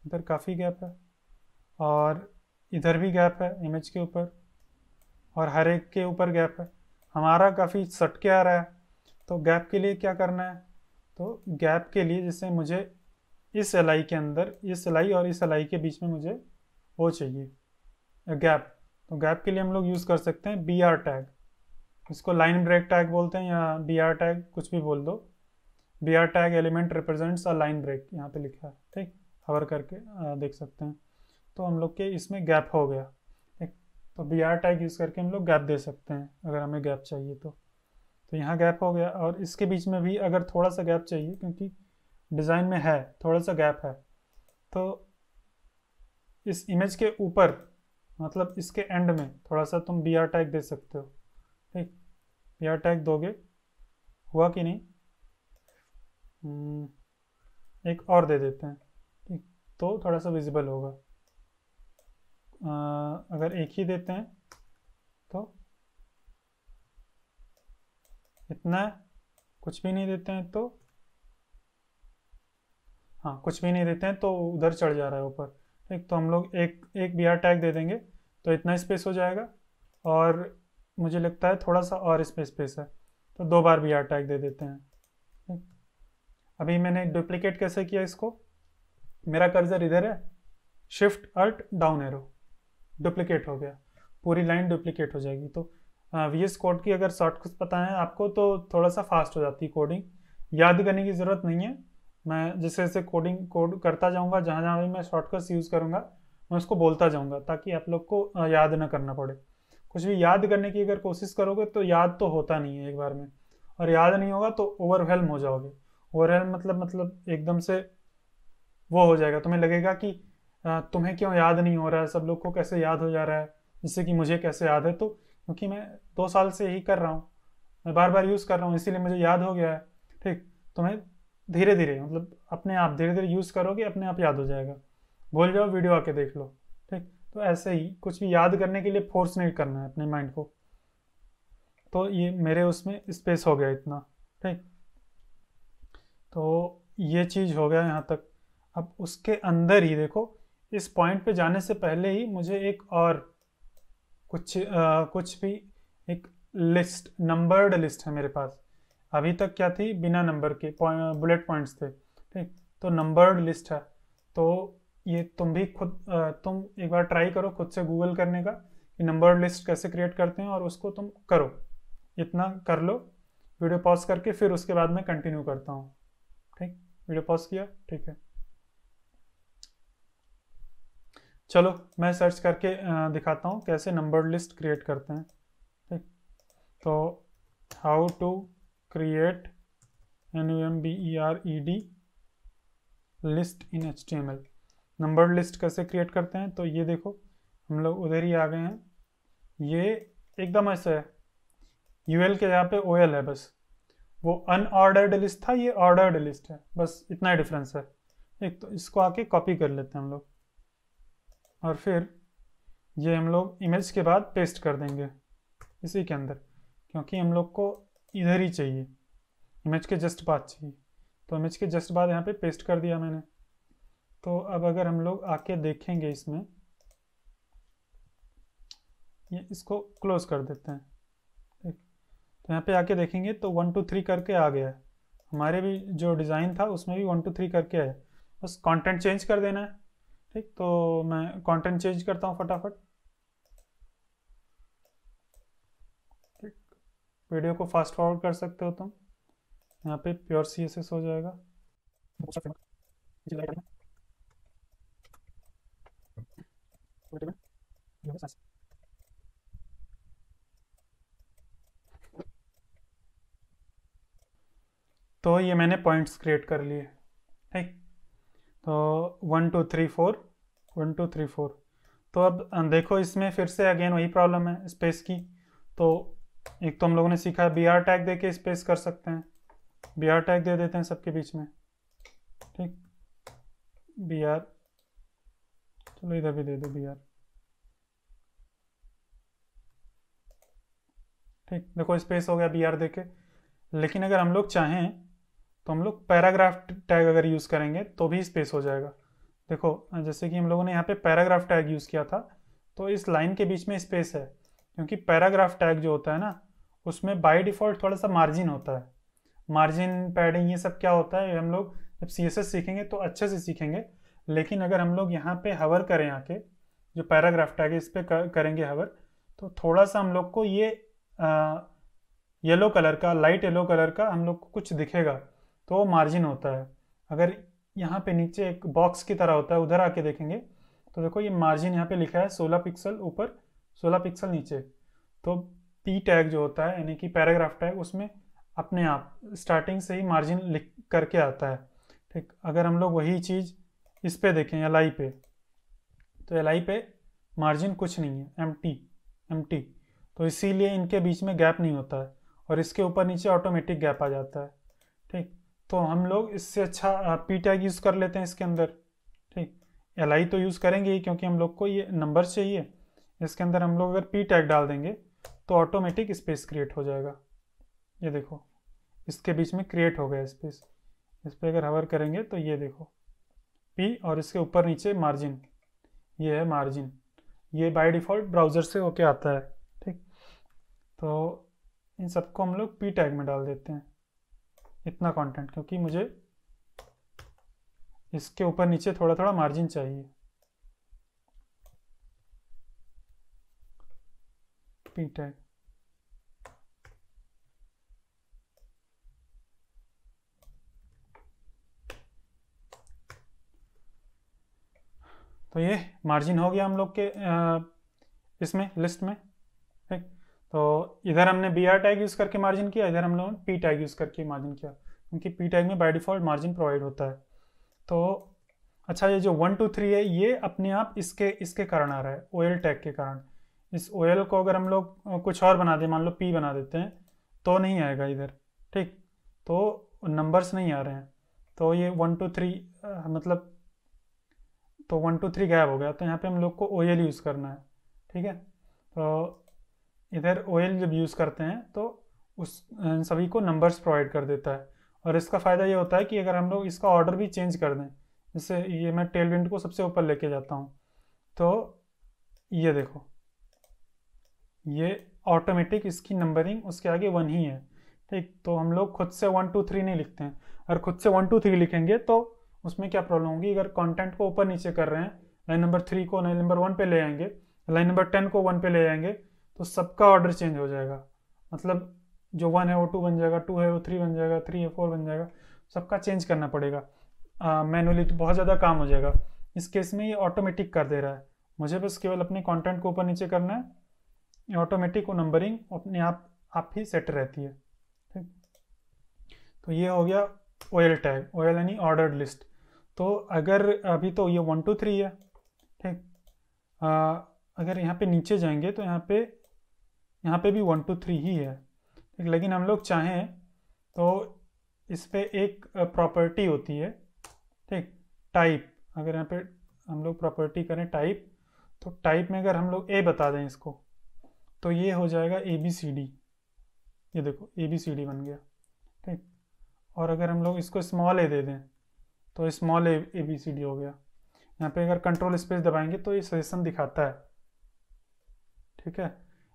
इधर काफ़ी गैप है और इधर भी गैप है इमेज के ऊपर और हर एक के ऊपर गैप है हमारा काफ़ी सट के आ रहा है तो गैप के लिए क्या करना है तो गैप के लिए जैसे मुझे इस एलाई के अंदर इस सिलाई और इस सिलाई के बीच में मुझे वो चाहिए गैप तो गैप के लिए हम लोग यूज़ कर सकते हैं बी आर टैग इसको लाइन ब्रेक टैग बोलते हैं या बी आर टैग कुछ भी बोल दो B R tag element represents a line break यहाँ पे लिखा है ठीक हवर करके आ, देख सकते हैं तो हम लोग के इसमें गैप हो गया ठीक तो बी आर टैग यूज़ करके हम लोग गैप दे सकते हैं अगर हमें गैप चाहिए तो तो यहाँ गैप हो गया और इसके बीच में भी अगर थोड़ा सा गैप चाहिए क्योंकि डिज़ाइन में है थोड़ा सा गैप है तो इस इमेज के ऊपर मतलब इसके एंड में थोड़ा सा तुम बी आर टैग दे सकते हो ठीक बी आर टैग दोगे हुआ कि नहीं हम्म, एक और दे देते हैं ठीक तो थोड़ा सा विजिबल होगा आ, अगर एक ही देते हैं तो इतना कुछ भी नहीं देते हैं तो हाँ कुछ भी नहीं देते हैं तो उधर चढ़ जा रहा है ऊपर ठीक तो हम लोग एक एक बी आर टैग दे देंगे तो इतना स्पेस हो जाएगा और मुझे लगता है थोड़ा सा और स्पेस स्पेस है तो दो बार बी आर टैग दे देते हैं अभी मैंने डुप्लीकेट कैसे किया इसको मेरा कर्जर इधर है shift alt down arrow duplicate हो गया पूरी लाइन डुप्लीकेट हो जाएगी तो वी एस कोड की अगर शॉर्टकट पता है आपको तो थोड़ा सा फास्ट हो जाती है कोडिंग याद करने की ज़रूरत नहीं है मैं जैसे जैसे कोडिंग कोड करता जाऊँगा जहाँ जहाँ भी मैं शॉर्टकट्स यूज़ करूँगा मैं उसको बोलता जाऊँगा ताकि आप लोग को याद ना करना पड़े कुछ भी याद करने की अगर कोशिश करोगे तो याद तो होता नहीं है एक बार में और याद नहीं होगा तो ओवरवेलम हो जाओगे ओवरऑल मतलब मतलब एकदम से वो हो जाएगा तुम्हें लगेगा कि तुम्हें क्यों याद नहीं हो रहा है सब लोग को कैसे याद हो जा रहा है जिससे कि मुझे कैसे याद है तो क्योंकि मैं दो साल से यही कर रहा हूँ मैं बार बार यूज़ कर रहा हूँ इसीलिए मुझे याद हो गया है ठीक तुम्हें धीरे धीरे मतलब अपने आप धीरे धीरे यूज़ करोगे अपने आप याद हो जाएगा भूल जाओ वीडियो आके देख लो ठीक तो ऐसे ही कुछ भी याद करने के लिए फोर्स नहीं करना है अपने माइंड को तो ये मेरे उसमें स्पेस हो गया इतना ठीक तो ये चीज़ हो गया यहाँ तक अब उसके अंदर ही देखो इस पॉइंट पे जाने से पहले ही मुझे एक और कुछ आ, कुछ भी एक लिस्ट नंबर्ड लिस्ट है मेरे पास अभी तक क्या थी बिना नंबर के पॉइंट बुलेट पॉइंट्स थे ठीक तो नंबर्ड लिस्ट है तो ये तुम भी खुद आ, तुम एक बार ट्राई करो खुद से गूगल करने का कि नंबर्ड लिस्ट कैसे क्रिएट करते हैं और उसको तुम करो इतना कर लो वीडियो पॉज करके फिर उसके बाद मैं कंटिन्यू करता हूँ ठीक वीडियो पॉज किया ठीक है चलो मैं सर्च करके दिखाता हूँ कैसे नंबर लिस्ट क्रिएट करते हैं ठीक तो how to create N U M B E R E D list in H T M L number list कैसे क्रिएट करते हैं तो ये देखो हम लोग उधर ही आ गए हैं ये एकदम ऐसा है यू एल के यहाँ पे ओ एल है बस वो अनऑर्डर्ड लिस्ट था ये ऑर्डर्ड लिस्ट है बस इतना ही डिफरेंस है एक तो इसको आके कॉपी कर लेते हैं हम लोग और फिर ये हम लोग इमेज के बाद पेस्ट कर देंगे इसी के अंदर क्योंकि हम लोग को इधर ही चाहिए इमेज के जस्ट बाद चाहिए तो इमेज के जस्ट बाद यहाँ पे पेस्ट कर दिया मैंने तो अब अगर हम लोग आके देखेंगे इसमें ये इसको क्लोज कर देते हैं तो यहाँ पे आके देखेंगे तो वन टू थ्री करके आ गया है हमारे भी जो डिज़ाइन था उसमें भी वन टू थ्री करके है बस कंटेंट चेंज कर देना है ठीक तो मैं कंटेंट चेंज करता हूँ फटाफट ठीक वीडियो को फास्ट फॉरवर्ड कर सकते हो तुम यहाँ पे प्योर सी एस एस हो जाएगा Wait तो ये मैंने पॉइंट्स क्रिएट कर लिए ठीक तो one two three four one two three four तो अब देखो इसमें फिर से अगेन वही प्रॉब्लम है स्पेस की तो एक तो हम लोगों ने सीखा है बी आर टैग दे के स्पेस कर सकते हैं बी आर टैग दे देते हैं सबके बीच में ठीक बी आर चलो इधर भी दे दो बी आर ठीक देखो स्पेस हो गया बी आर दे के लेकिन अगर हम लोग चाहें तो हम लोग पैराग्राफ टैग अगर यूज़ करेंगे तो भी स्पेस हो जाएगा देखो जैसे कि हम लोगों ने यहाँ पे पैराग्राफ टैग यूज़ किया था तो इस लाइन के बीच में स्पेस है क्योंकि पैराग्राफ टैग जो होता है ना उसमें बाय डिफ़ॉल्ट थोड़ा सा मार्जिन होता है मार्जिन पैडिंग ये सब क्या होता है हम लोग जब सी सीखेंगे तो अच्छे से सीखेंगे लेकिन अगर हम लोग यहाँ पे हवर करें आके जो पैराग्राफ टैग है इस पर करेंगे हवर तो थोड़ा सा हम लोग को ये येलो कलर का लाइट येलो कलर का हम लोग को कुछ दिखेगा तो वो मार्जिन होता है अगर यहाँ पे नीचे एक बॉक्स की तरह होता है उधर आके देखेंगे तो देखो ये मार्जिन यहाँ पे लिखा है 16 पिक्सल ऊपर 16 पिक्सल नीचे तो पी टैग जो होता है यानी कि पैराग्राफ टैग उसमें अपने आप स्टार्टिंग से ही मार्जिन लिख करके आता है ठीक अगर हम लोग वही चीज़ इस पे देखें एल आई पे तो एल आई पे मार्जिन कुछ नहीं है एम टी एम टी तो इसीलिए इनके बीच में गैप नहीं होता है और इसके ऊपर नीचे ऑटोमेटिक गैप आ जाता है ठीक तो हम लोग इससे अच्छा पी टैग यूज़ कर लेते हैं इसके अंदर ठीक एल आई तो यूज़ करेंगे ही क्योंकि हम लोग को ये नंबर चाहिए इसके अंदर हम लोग अगर पी टैग डाल देंगे तो ऑटोमेटिक स्पेस क्रिएट हो जाएगा ये देखो इसके बीच में क्रिएट हो गया स्पेस इस पर अगर हवर करेंगे तो ये देखो पी और इसके ऊपर नीचे मार्जिन ये है मार्जिन ये बाय डिफ़ॉल्ट ब्राउज़र से होके आता है ठीक तो इन सबको हम लोग पी टैग में डाल देते हैं इतना कंटेंट क्योंकि मुझे इसके ऊपर नीचे थोड़ा थोड़ा मार्जिन चाहिए पी टैग तो ये मार्जिन हो गया हम लोग के इसमें लिस्ट में तो इधर हमने बी आर टैग यूज़ करके मार्जिन किया इधर हम लोगों ने पी टैग यूज़ करके मार्जिन किया क्योंकि पी टैग में बाय डिफ़ॉल्ट मार्जिन प्रोवाइड होता है तो अच्छा ये जो वन टू थ्री है ये अपने आप इसके इसके कारण आ रहा है ओ टैग के कारण इस ओ को अगर हम लोग कुछ और बना दें मान लो पी बना देते हैं तो नहीं आएगा इधर ठीक तो नंबर्स नहीं आ रहे हैं तो ये वन टू थ्री मतलब तो वन टू थ्री गायब हो गया तो यहाँ पे हम लोग को ओ यूज़ करना है ठीक है तो इधर ऑयल जब यूज़ करते हैं तो उस सभी को नंबर्स प्रोवाइड कर देता है और इसका फ़ायदा ये होता है कि अगर हम लोग इसका ऑर्डर भी चेंज कर दें जैसे ये मैं टेल विंड को सबसे ऊपर लेके जाता हूँ तो ये देखो ये ऑटोमेटिक इसकी नंबरिंग उसके आगे वन ही है ठीक तो हम लोग खुद से वन टू थ्री नहीं लिखते हैं अगर खुद से वन टू थ्री लिखेंगे तो उसमें क्या प्रॉब्लम होगी अगर कंटेंट को ऊपर नीचे कर रहे हैं लाइन नंबर थ्री को लाइन नंबर वन पे ले आएंगे लाइन नंबर टेन को वन पे ले आएंगे तो सबका ऑर्डर चेंज हो जाएगा मतलब जो वन है वो टू बन जाएगा टू है वो थ्री बन जाएगा थ्री है फोर बन जाएगा सबका चेंज करना पड़ेगा मैनुअली तो बहुत ज़्यादा काम हो जाएगा इस केस में ये ऑटोमेटिक कर दे रहा है मुझे बस केवल अपने कंटेंट को ऊपर नीचे करना है ऑटोमेटिक वो नंबरिंग अपने आप आप ही सेट रहती है ठीक तो ये हो गया ओयल टैग ओयल यानी ऑर्डर लिस्ट तो अगर अभी तो ये वन टू थ्री है ठीक अगर यहाँ पे नीचे जाएंगे तो यहाँ पे यहाँ पे भी वन टू थ्री ही है लेकिन हम लोग चाहें तो इस पर एक प्रॉपर्टी होती है ठीक टाइप अगर यहाँ पे हम लोग प्रॉपर्टी करें टाइप तो टाइप में अगर हम लोग ए बता दें इसको तो ये हो जाएगा ए बी सी डी ये देखो ए बी सी डी बन गया ठीक और अगर हम लोग इसको स्मॉल ए दे दें तो small A A B C D हो गया यहाँ पे अगर कंट्रोल स्पेस दबाएंगे तो ये सजेशन दिखाता है ठीक है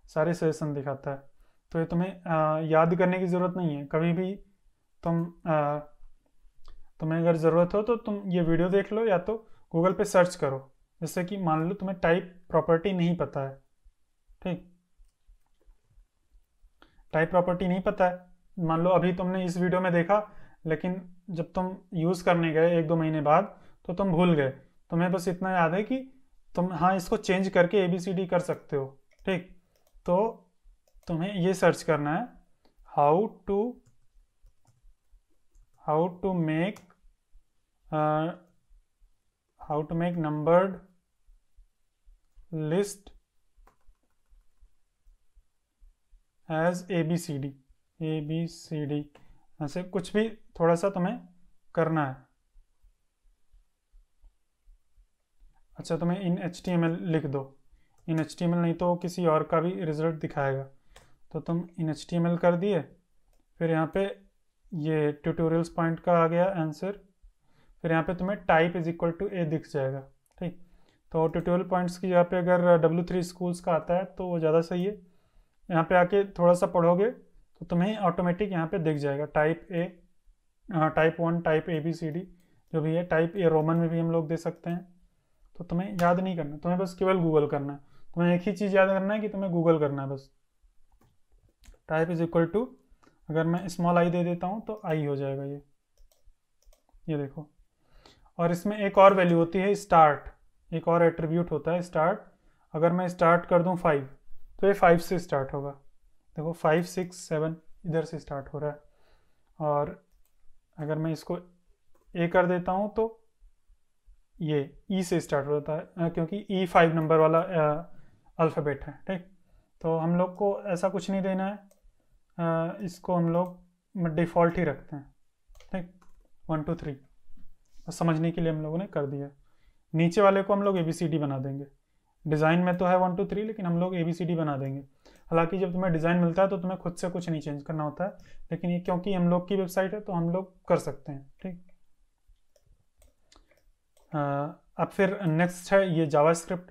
सारे सजेशन दिखाता है तो ये तुम्हें याद करने की ज़रूरत नहीं है कभी भी तुम तुम्हें अगर ज़रूरत हो तो तुम ये वीडियो देख लो या तो गूगल पे सर्च करो जैसे कि मान लो तुम्हें टाइप प्रॉपर्टी नहीं पता है ठीक टाइप प्रॉपर्टी नहीं पता है मान लो अभी तुमने इस वीडियो में देखा लेकिन जब तुम यूज़ करने गए एक दो महीने बाद तो तुम भूल गए तुम्हें बस इतना याद है कि तुम हाँ इसको चेंज करके ए बी सी डी कर सकते हो ठीक तो तुम्हें ये सर्च करना है how to how to make how to make numbered list as A B C D A B C D ऐसे कुछ भी थोड़ा सा तुम्हें करना है अच्छा तुम्हें in H T M L लिख दो इन एच नहीं तो किसी और का भी रिजल्ट दिखाएगा तो तुम इन एच कर दिए फिर यहाँ पे ये ट्यूटोरियल्स पॉइंट का आ गया आंसर फिर यहाँ पे तुम्हें type is equal to A दिख जाएगा ठीक तो ट्यूटोरियल पॉइंट्स की यहाँ पे अगर डब्ल्यू थ्री स्कूल्स का आता है तो वो ज़्यादा सही है यहाँ पे आके थोड़ा सा पढ़ोगे तो तुम्हें ऑटोमेटिक यहाँ पे दिख जाएगा type A type one type A B C D जो भी है टाइप ए रोमन में भी हम लोग दे सकते हैं तो तुम्हें याद नहीं करना तुम्हें बस केवल गूगल करना है तुम्हें एक ही चीज़ याद करना है कि तुम्हें गूगल करना है बस टाइप इज इक्वल टू अगर मैं स्मॉल आई दे देता हूँ तो आई हो जाएगा ये ये देखो और इसमें एक और वैल्यू होती है स्टार्ट एक और एट्रीब्यूट होता है स्टार्ट अगर मैं स्टार्ट कर दूँ फाइव तो ये फाइव से स्टार्ट होगा देखो फाइव सिक्स सेवन इधर से स्टार्ट हो रहा है और अगर मैं इसको ए कर देता हूँ तो ये ई e से स्टार्ट होता है क्योंकि ई फाइव नंबर वाला अल्फ़ाबेट है ठीक तो हम लोग को ऐसा कुछ नहीं देना है इसको हम लोग डिफ़ॉल्ट ही रखते हैं ठीक वन टू थ्री समझने के लिए हम लोगों ने कर दिया नीचे वाले को हम लोग ए बी सी डी बना देंगे डिज़ाइन में तो है वन टू थ्री लेकिन हम लोग ए बी सी डी बना देंगे हालांकि जब तुम्हें डिज़ाइन मिलता है तो तुम्हें खुद से कुछ नहीं चेंज करना होता है लेकिन ये क्योंकि हम लोग की वेबसाइट है तो हम लोग कर सकते हैं ठीक अब फिर नेक्स्ट है ये जावा स्क्रिप्ट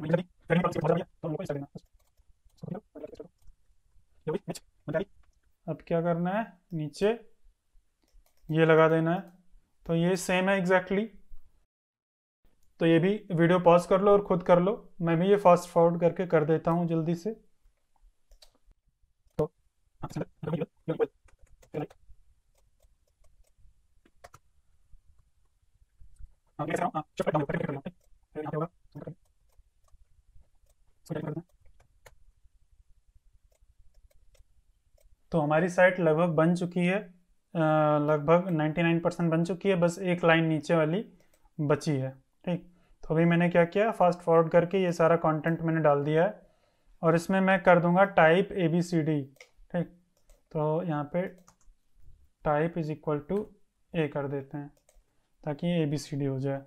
अब क्या करना है नीचे ये लगा देना है तो ये सेम है एग्जैक्टली तो ये भी वीडियो पॉज कर लो और खुद कर लो मैं भी ये फास्ट फॉरवर्ड करके कर देता हूँ जल्दी से तो आप हमारी साइट लगभग बन चुकी है लगभग 99 परसेंट बन चुकी है बस एक लाइन नीचे वाली बची है ठीक तो अभी मैंने क्या किया फास्ट फॉरवर्ड करके ये सारा कंटेंट मैंने डाल दिया है और इसमें मैं कर दूंगा type A B C D ठीक तो यहाँ पे type is equal to A कर देते हैं ताकि ए बी सी डी हो जाए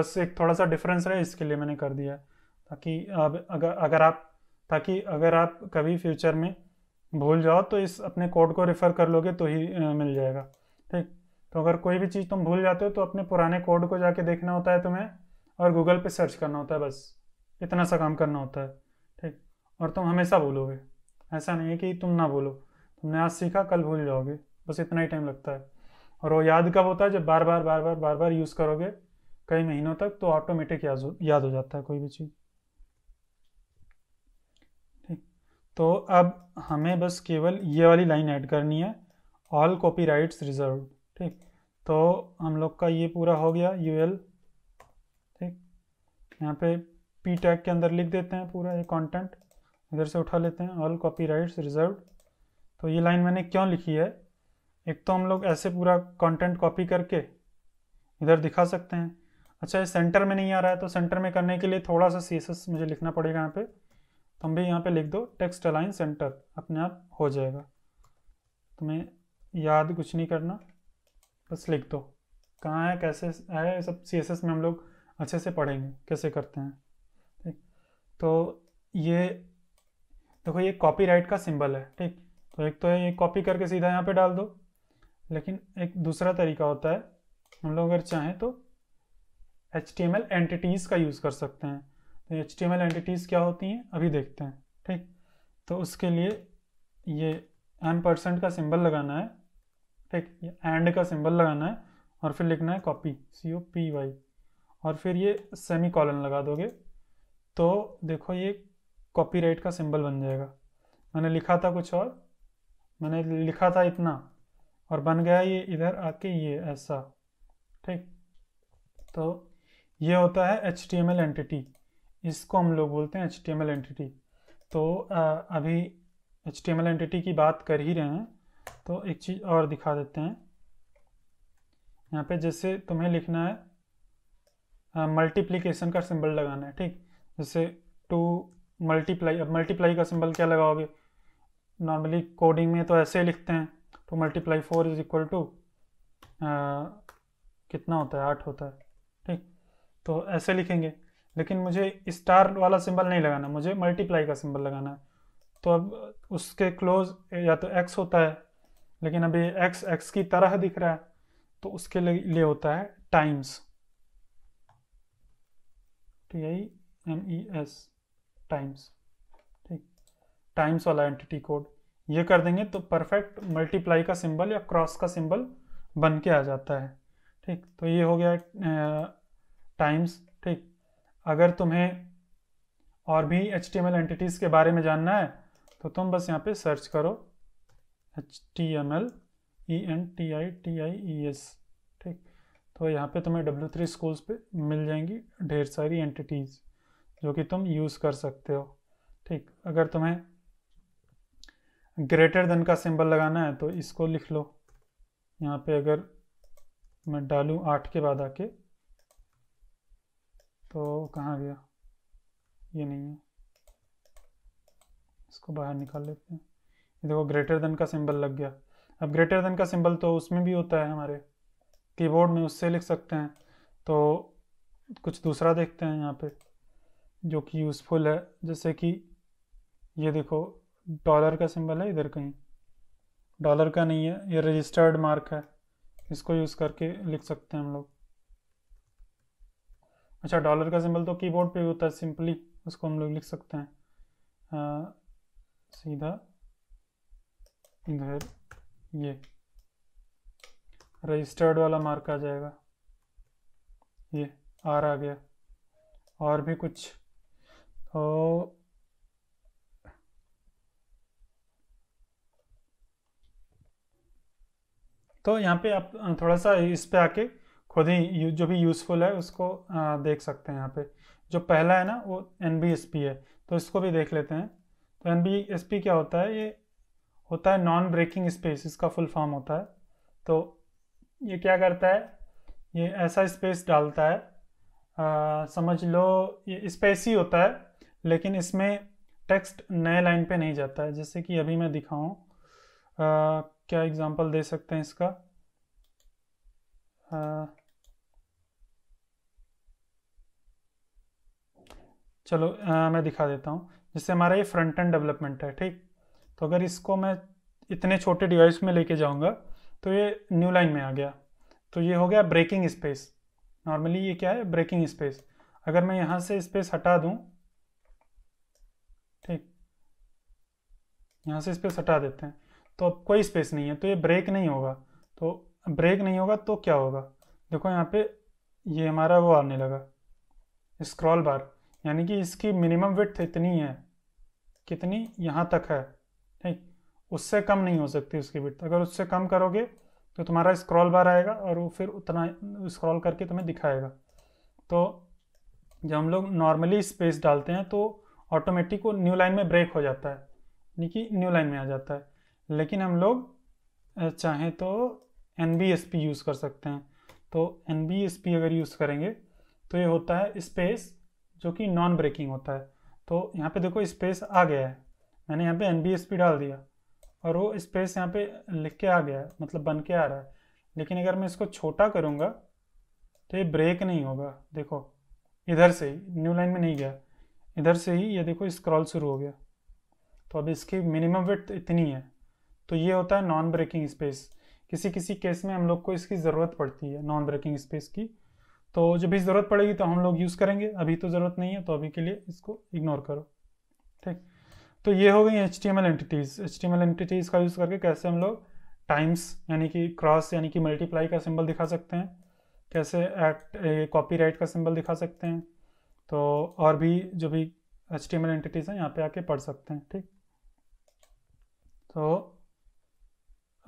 बस एक थोड़ा सा डिफरेंस रहे इसके लिए मैंने कर दिया ताकि अब अगर अगर आप ताकि अगर आप कभी फ्यूचर में भूल जाओ तो इस अपने कोड को रेफ़र कर लोगे तो ही मिल जाएगा ठीक तो अगर कोई भी चीज़ तुम भूल जाते हो तो अपने पुराने कोड को जाके देखना होता है तुम्हें और गूगल पे सर्च करना होता है बस इतना सा काम करना होता है ठीक और तुम हमेशा भूलोगे ऐसा नहीं है कि तुम ना भूलो तुमने आज सीखा कल भूल जाओगे बस इतना ही टाइम लगता है और वो याद कब होता है जब बार बार बार बार बार बार यूज़ करोगे कई महीनों तक तो ऑटोमेटिक याद याद हो जाता है कोई भी चीज़ तो अब हमें बस केवल ये वाली लाइन ऐड करनी है ऑल कॉपी राइट्स रिजर्व ठीक तो हम लोग का ये पूरा हो गया यू एल ठीक यहाँ पे पी टैग के अंदर लिख देते हैं पूरा ये कंटेंट इधर से उठा लेते हैं ऑल कॉपी राइट्स रिजर्व तो ये लाइन मैंने क्यों लिखी है एक तो हम लोग ऐसे पूरा कॉन्टेंट कॉपी करके इधर दिखा सकते हैं अच्छा ये सेंटर में नहीं आ रहा है तो सेंटर में करने के लिए थोड़ा सा सी मुझे लिखना पड़ेगा यहाँ पर तुम भी यहाँ पे लिख दो टेक्स्ट अलाइन सेंटर अपने आप हो जाएगा तुम्हें याद कुछ नहीं करना बस लिख दो कहाँ है कैसे है सब सी एस एस में हम लोग अच्छे से पढ़ेंगे कैसे करते हैं ठीक तो ये देखो ये कॉपीराइट का सिंबल है ठीक तो एक तो है ये कॉपी करके सीधा यहाँ पे डाल दो लेकिन एक दूसरा तरीका होता है हम लोग अगर चाहें तो H T M L entities का यूज़ कर सकते हैं तो एच टी एंटिटीज़ क्या होती हैं अभी देखते हैं ठीक तो उसके लिए ये एन परसेंट का सिंबल लगाना है ठीक ये एंड का सिंबल लगाना है और फिर लिखना है copy C O P Y और फिर ये सेमी कॉलन लगा दोगे तो देखो ये कॉपीराइट का सिंबल बन जाएगा मैंने लिखा था कुछ और मैंने लिखा था इतना और बन गया ये इधर आके ये ऐसा ठीक तो ये होता है H T M L entity इसको हम लोग बोलते हैं एच टी एंटिटी तो अभी एच टी एंटिटी की बात कर ही रहे हैं तो एक चीज़ और दिखा देते हैं यहाँ पे जैसे तुम्हें लिखना है मल्टीप्लीकेशन का सिंबल लगाना है ठीक जैसे टू मल्टीप्लाई अब मल्टीप्लाई का सिंबल क्या लगाओगे नॉर्मली कोडिंग में तो ऐसे ही लिखते हैं two multiply four is equal to कितना होता है आठ होता है ठीक तो ऐसे लिखेंगे लेकिन मुझे स्टार वाला सिंबल नहीं लगाना मुझे मल्टीप्लाई का सिंबल लगाना है तो अब उसके क्लोज या तो एक्स होता है लेकिन अभी एक्स एक्स की तरह दिख रहा है तो उसके लिए होता है times T I M E S times ठीक टाइम्स वाला एंटिटी कोड ये कर देंगे तो परफेक्ट मल्टीप्लाई का सिंबल या क्रॉस का सिंबल बन के आ जाता है ठीक तो ये हो गया टाइम्स ठीक अगर तुम्हें और भी एच टी के बारे में जानना है तो तुम बस यहाँ पे सर्च करो H T M L E N T I T I E S ठीक तो यहाँ पे तुम्हें डब्ल्यू थ्री स्कूल्स पे मिल जाएंगी ढेर सारी एंटिटीज़ जो कि तुम यूज़ कर सकते हो ठीक अगर तुम्हें ग्रेटर देन का सिंबल लगाना है तो इसको लिख लो यहाँ पे अगर मैं डालूँ आठ के बाद आके तो कहाँ गया ये नहीं है इसको बाहर निकाल लेते हैं ये देखो ग्रेटर देन का सिंबल लग गया अब ग्रेटर देन का सिंबल तो उसमें भी होता है हमारे कीबोर्ड में उससे लिख सकते हैं तो कुछ दूसरा देखते हैं यहाँ पे जो कि यूज़फुल है जैसे कि ये देखो डॉलर का सिंबल है इधर कहीं डॉलर का नहीं है ये रजिस्टर्ड मार्क है इसको यूज़ करके लिख सकते हैं हम लोग अच्छा डॉलर का सिंबल तो कीबोर्ड पे होता है सिंपली उसको हम लोग लिख सकते हैं आ, सीधा इधर ये रजिस्टर्ड वाला मार्क आ जाएगा ये आर आ गया और भी कुछ तो तो यहाँ पे आप थोड़ा सा इस पे आके खुद ही जो भी यूज़फुल है उसको देख सकते हैं यहाँ पे जो पहला है ना वो एन है तो इसको भी देख लेते हैं तो एन क्या होता है ये होता है नॉन ब्रेकिंग स्पेस इसका फुल फॉर्म होता है तो ये क्या करता है ये ऐसा स्पेस डालता है आ, समझ लो ये स्पेस ही होता है लेकिन इसमें टेक्स्ट नए लाइन पे नहीं जाता है जैसे कि अभी मैं दिखाऊं क्या एग्जांपल दे सकते हैं इसका आ, चलो आ, मैं दिखा देता हूँ जैसे हमारा ये फ्रंट एंड डेवलपमेंट है ठीक तो अगर इसको मैं इतने छोटे डिवाइस में लेके जाऊँगा तो ये न्यू लाइन में आ गया तो ये हो गया ब्रेकिंग स्पेस नॉर्मली ये क्या है ब्रेकिंग स्पेस अगर मैं यहाँ से स्पेस हटा दूँ ठीक यहाँ से स्पेस हटा देते हैं तो अब कोई स्पेस नहीं है तो ये ब्रेक नहीं होगा तो ब्रेक नहीं होगा तो क्या होगा देखो यहाँ पे ये हमारा वो आने लगा स्क्रॉल बार यानी कि इसकी मिनिमम विथ इतनी है कितनी यहाँ तक है ठीक उससे कम नहीं हो सकती उसकी विथ अगर उससे कम करोगे तो तुम्हारा स्क्रॉल बार आएगा और वो फिर उतना स्क्रॉल करके तुम्हें दिखाएगा तो जब हम लोग नॉर्मली स्पेस डालते हैं तो ऑटोमेटिक वो न्यू लाइन में ब्रेक हो जाता है यानी कि न्यू लाइन में आ जाता है लेकिन हम लोग चाहें तो N B S P use कर सकते हैं तो एन बी एस पी अगर यूज़ करेंगे तो ये होता है स्पेस जो कि नॉन ब्रेकिंग होता है तो यहाँ पे देखो स्पेस आ गया है मैंने यहाँ पे एन डाल दिया और वो स्पेस यहाँ पे लिख के आ गया है मतलब बन के आ रहा है लेकिन अगर मैं इसको छोटा करूँगा तो ये ब्रेक नहीं होगा देखो इधर से ही न्यू लाइन में नहीं गया इधर से ही ये देखो स्क्रॉल शुरू हो गया तो अब इसकी मिनिमम विथ इतनी है तो ये होता है नॉन ब्रेकिंग स्पेस किसी किसी केस में हम लोग को इसकी ज़रूरत पड़ती है नॉन ब्रेकिंग स्पेस की तो जब भी ज़रूरत पड़ेगी तो हम लोग यूज़ करेंगे अभी तो ज़रूरत नहीं है तो अभी के लिए इसको इग्नोर करो ठीक तो ये हो गई H T M L entities H T M L entities का यूज़ करके कैसे हम लोग टाइम्स यानी कि क्रॉस यानी कि मल्टीप्लाई का सिंबल दिखा सकते हैं कैसे एट राइट का सिंबल दिखा सकते हैं तो और भी जो भी H T M L entities हैं यहाँ पे आके पढ़ सकते हैं ठीक तो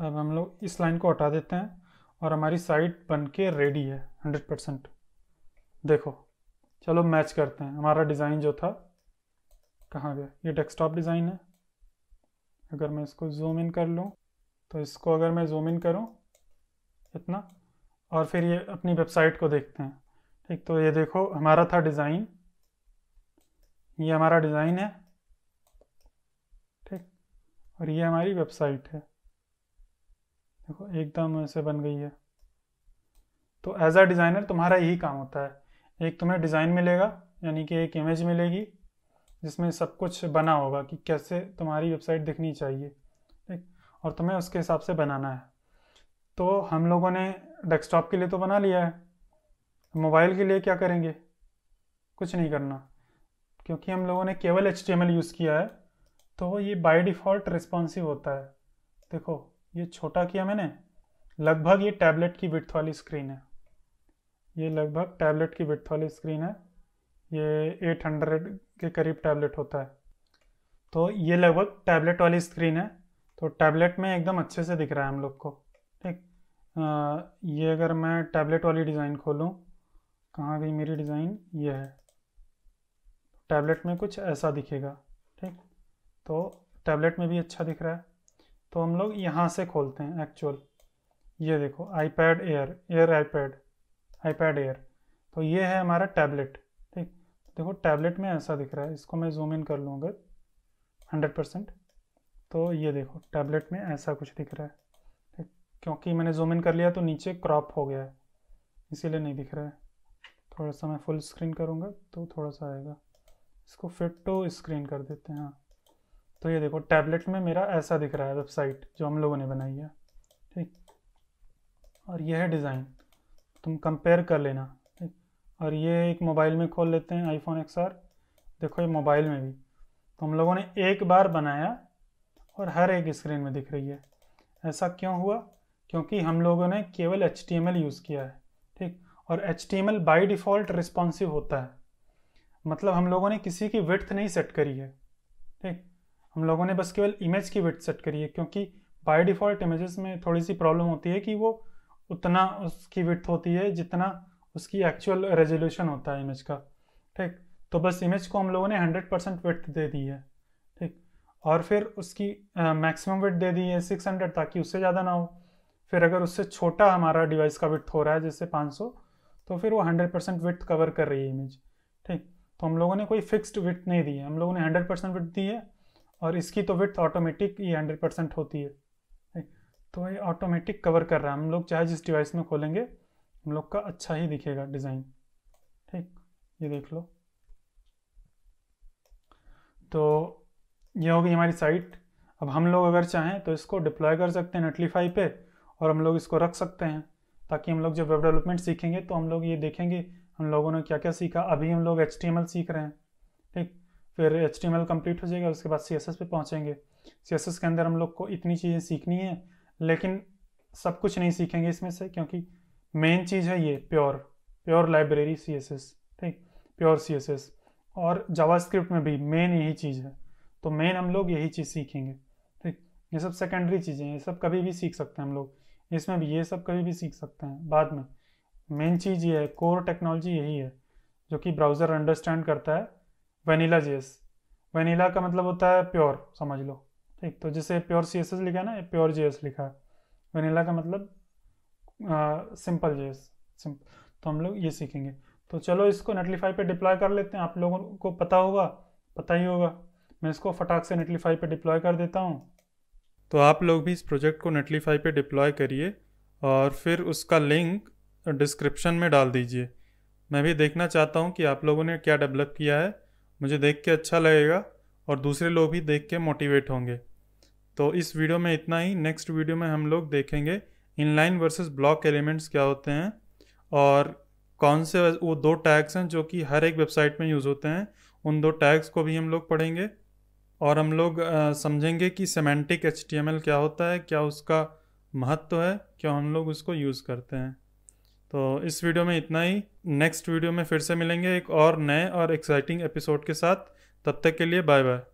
अब हम लोग इस लाइन को हटा देते हैं और हमारी साइट बन के रेडी है हंड्रेड परसेंट देखो चलो मैच करते हैं हमारा डिज़ाइन जो था कहाँ गया ये डेस्कटॉप डिज़ाइन है अगर मैं इसको जूम इन कर लूँ तो इसको अगर मैं जूम इन करूँ इतना और फिर ये अपनी वेबसाइट को देखते हैं ठीक तो ये देखो हमारा था डिज़ाइन ये हमारा डिज़ाइन है ठीक और ये हमारी वेबसाइट है देखो एकदम ऐसे बन गई है तो एज अ डिज़ाइनर तुम्हारा यही काम होता है एक तुम्हें डिज़ाइन मिलेगा यानी कि एक इमेज मिलेगी जिसमें सब कुछ बना होगा कि कैसे तुम्हारी वेबसाइट दिखनी चाहिए ठीक और तुम्हें उसके हिसाब से बनाना है तो हम लोगों ने डेस्कटॉप के लिए तो बना लिया है मोबाइल के लिए क्या करेंगे कुछ नहीं करना क्योंकि हम लोगों ने केवल एच यूज़ किया है तो ये बाई डिफ़ॉल्ट रिस्पॉन्सिव होता है देखो ये छोटा किया मैंने लगभग ये टैबलेट की विथ वाली स्क्रीन है ये लगभग टैबलेट की विथ वाली स्क्रीन है ये 800 के करीब टैबलेट होता है तो ये लगभग टैबलेट वाली स्क्रीन है तो टैबलेट में एकदम अच्छे से दिख रहा है हम लोग को ठीक ये अगर मैं टैबलेट वाली डिज़ाइन खोलूँ कहाँ गई मेरी डिज़ाइन ये है टैबलेट में कुछ ऐसा दिखेगा ठीक तो टैबलेट में भी अच्छा दिख रहा है तो हम लोग यहाँ से खोलते हैं एक्चुअल ये देखो iPad air air iPad iPad air तो ये है हमारा टैबलेट ठीक देखो टैबलेट में ऐसा दिख रहा है इसको मैं जूम इन कर लूँ अगर हंड्रेड परसेंट तो ये देखो टैबलेट में ऐसा कुछ दिख रहा है ठीक क्योंकि मैंने जूम इन कर लिया तो नीचे क्रॉप हो गया है इसीलिए नहीं दिख रहा है थोड़ा सा मैं फुल स्क्रीन करूँगा तो थोड़ा सा आएगा इसको फिट टू स्क्रीन कर देते हैं हाँ तो ये देखो टैबलेट में मेरा ऐसा दिख रहा है वेबसाइट जो हम लोगों ने बनाई है ठीक और यह है डिज़ाइन तुम कंपेयर कर लेना ठीक और ये एक मोबाइल में खोल लेते हैं आईफोन एक्स देखो ये मोबाइल में भी तो हम लोगों ने एक बार बनाया और हर एक स्क्रीन में दिख रही है ऐसा क्यों हुआ क्योंकि हम लोगों ने केवल एच यूज़ किया है ठीक और H T M L by default responsive होता है मतलब हम लोगों ने किसी की विथ नहीं सेट करी है ठीक हम लोगों ने बस केवल इमेज की विथ सेट करी है क्योंकि बाई डिफ़ॉल्ट इमेज में थोड़ी सी प्रॉब्लम होती है कि वो उतना उसकी विथ होती है जितना उसकी एक्चुअल रेजोल्यूशन होता है इमेज का ठीक तो बस इमेज को हम लोगों ने 100 परसेंट विथ दे दी है ठीक और फिर उसकी मैक्सिमम विथ दे दी है 600 ताकि उससे ज़्यादा ना हो फिर अगर उससे छोटा हमारा डिवाइस का विथ हो रहा है जैसे 500 तो फिर वो 100 परसेंट विथ कवर कर रही है इमेज ठीक तो हम लोगों ने कोई फिक्स्ड विथ नहीं दी है हम लोगों ने हंड्रेड परसेंट विथ दी है और इसकी तो विथ ऑटोमेटिक ही हंड्रेड परसेंट होती है तो ये ऑटोमेटिक कवर कर रहा है हम लोग चाहे जिस डिवाइस में खोलेंगे हम लोग का अच्छा ही दिखेगा डिज़ाइन ठीक ये देख लो तो ये होगी हमारी साइट अब हम लोग अगर चाहें तो इसको डिप्लॉय कर सकते हैं नेटलीफाई पे और हम लोग इसको रख सकते हैं ताकि हम लोग जब वेब डेवलपमेंट सीखेंगे तो हम लोग ये देखेंगे हम लोगों ने क्या क्या सीखा अभी हम लोग एच सीख रहे हैं ठीक फिर एच टी कंप्लीट हो जाएगा उसके बाद सी पे पहुँचेंगे सी के अंदर हम लोग को इतनी चीज़ें सीखनी है लेकिन सब कुछ नहीं सीखेंगे इसमें से क्योंकि मेन चीज़ है ये pure pure library C S S ठीक प्योर सी एस एस और जावास्क्रिप्ट में भी मेन यही चीज़ है तो मेन हम लोग यही चीज़ सीखेंगे ठीक ये सब सेकेंडरी चीज़ें ये सब कभी भी सीख सकते हैं हम लोग इसमें भी ये सब कभी भी सीख सकते हैं बाद में मेन चीज़ ये है कोर टेक्नोलॉजी यही है जो कि ब्राउज़र अंडरस्टैंड करता है वनीला जेस वनीला का मतलब होता है प्योर समझ लो ठीक तो जैसे प्योर सी एस एस लिखा ना प्योर जे लिखा वनीला का मतलब सिंपल जे एस तो हम लोग ये सीखेंगे तो चलो इसको नेटलीफाई पे डिप्लॉय कर लेते हैं आप लोगों को पता होगा पता ही होगा मैं इसको फटाक से नेटलीफाई पे डिप्लॉय कर देता हूँ तो आप लोग भी इस प्रोजेक्ट को नेटलीफाई पे डिप्लॉय करिए और फिर उसका लिंक डिस्क्रिप्शन में डाल दीजिए मैं भी देखना चाहता हूँ कि आप लोगों ने क्या डेवलप किया है मुझे देख के अच्छा लगेगा और दूसरे लोग भी देख के मोटिवेट होंगे तो इस वीडियो में इतना ही नेक्स्ट वीडियो में हम लोग देखेंगे इनलाइन वर्सेस ब्लॉक एलिमेंट्स क्या होते हैं और कौन से वो दो टैग्स हैं जो कि हर एक वेबसाइट में यूज़ होते हैं उन दो टैग्स को भी हम लोग पढ़ेंगे और हम लोग समझेंगे कि सेमेंटिक एच क्या होता है क्या उसका महत्व है क्यों हम लोग उसको यूज़ करते हैं तो इस वीडियो में इतना ही नेक्स्ट वीडियो में फिर से मिलेंगे एक और नए और एक्साइटिंग एपिसोड के साथ तब तक के लिए बाय बाय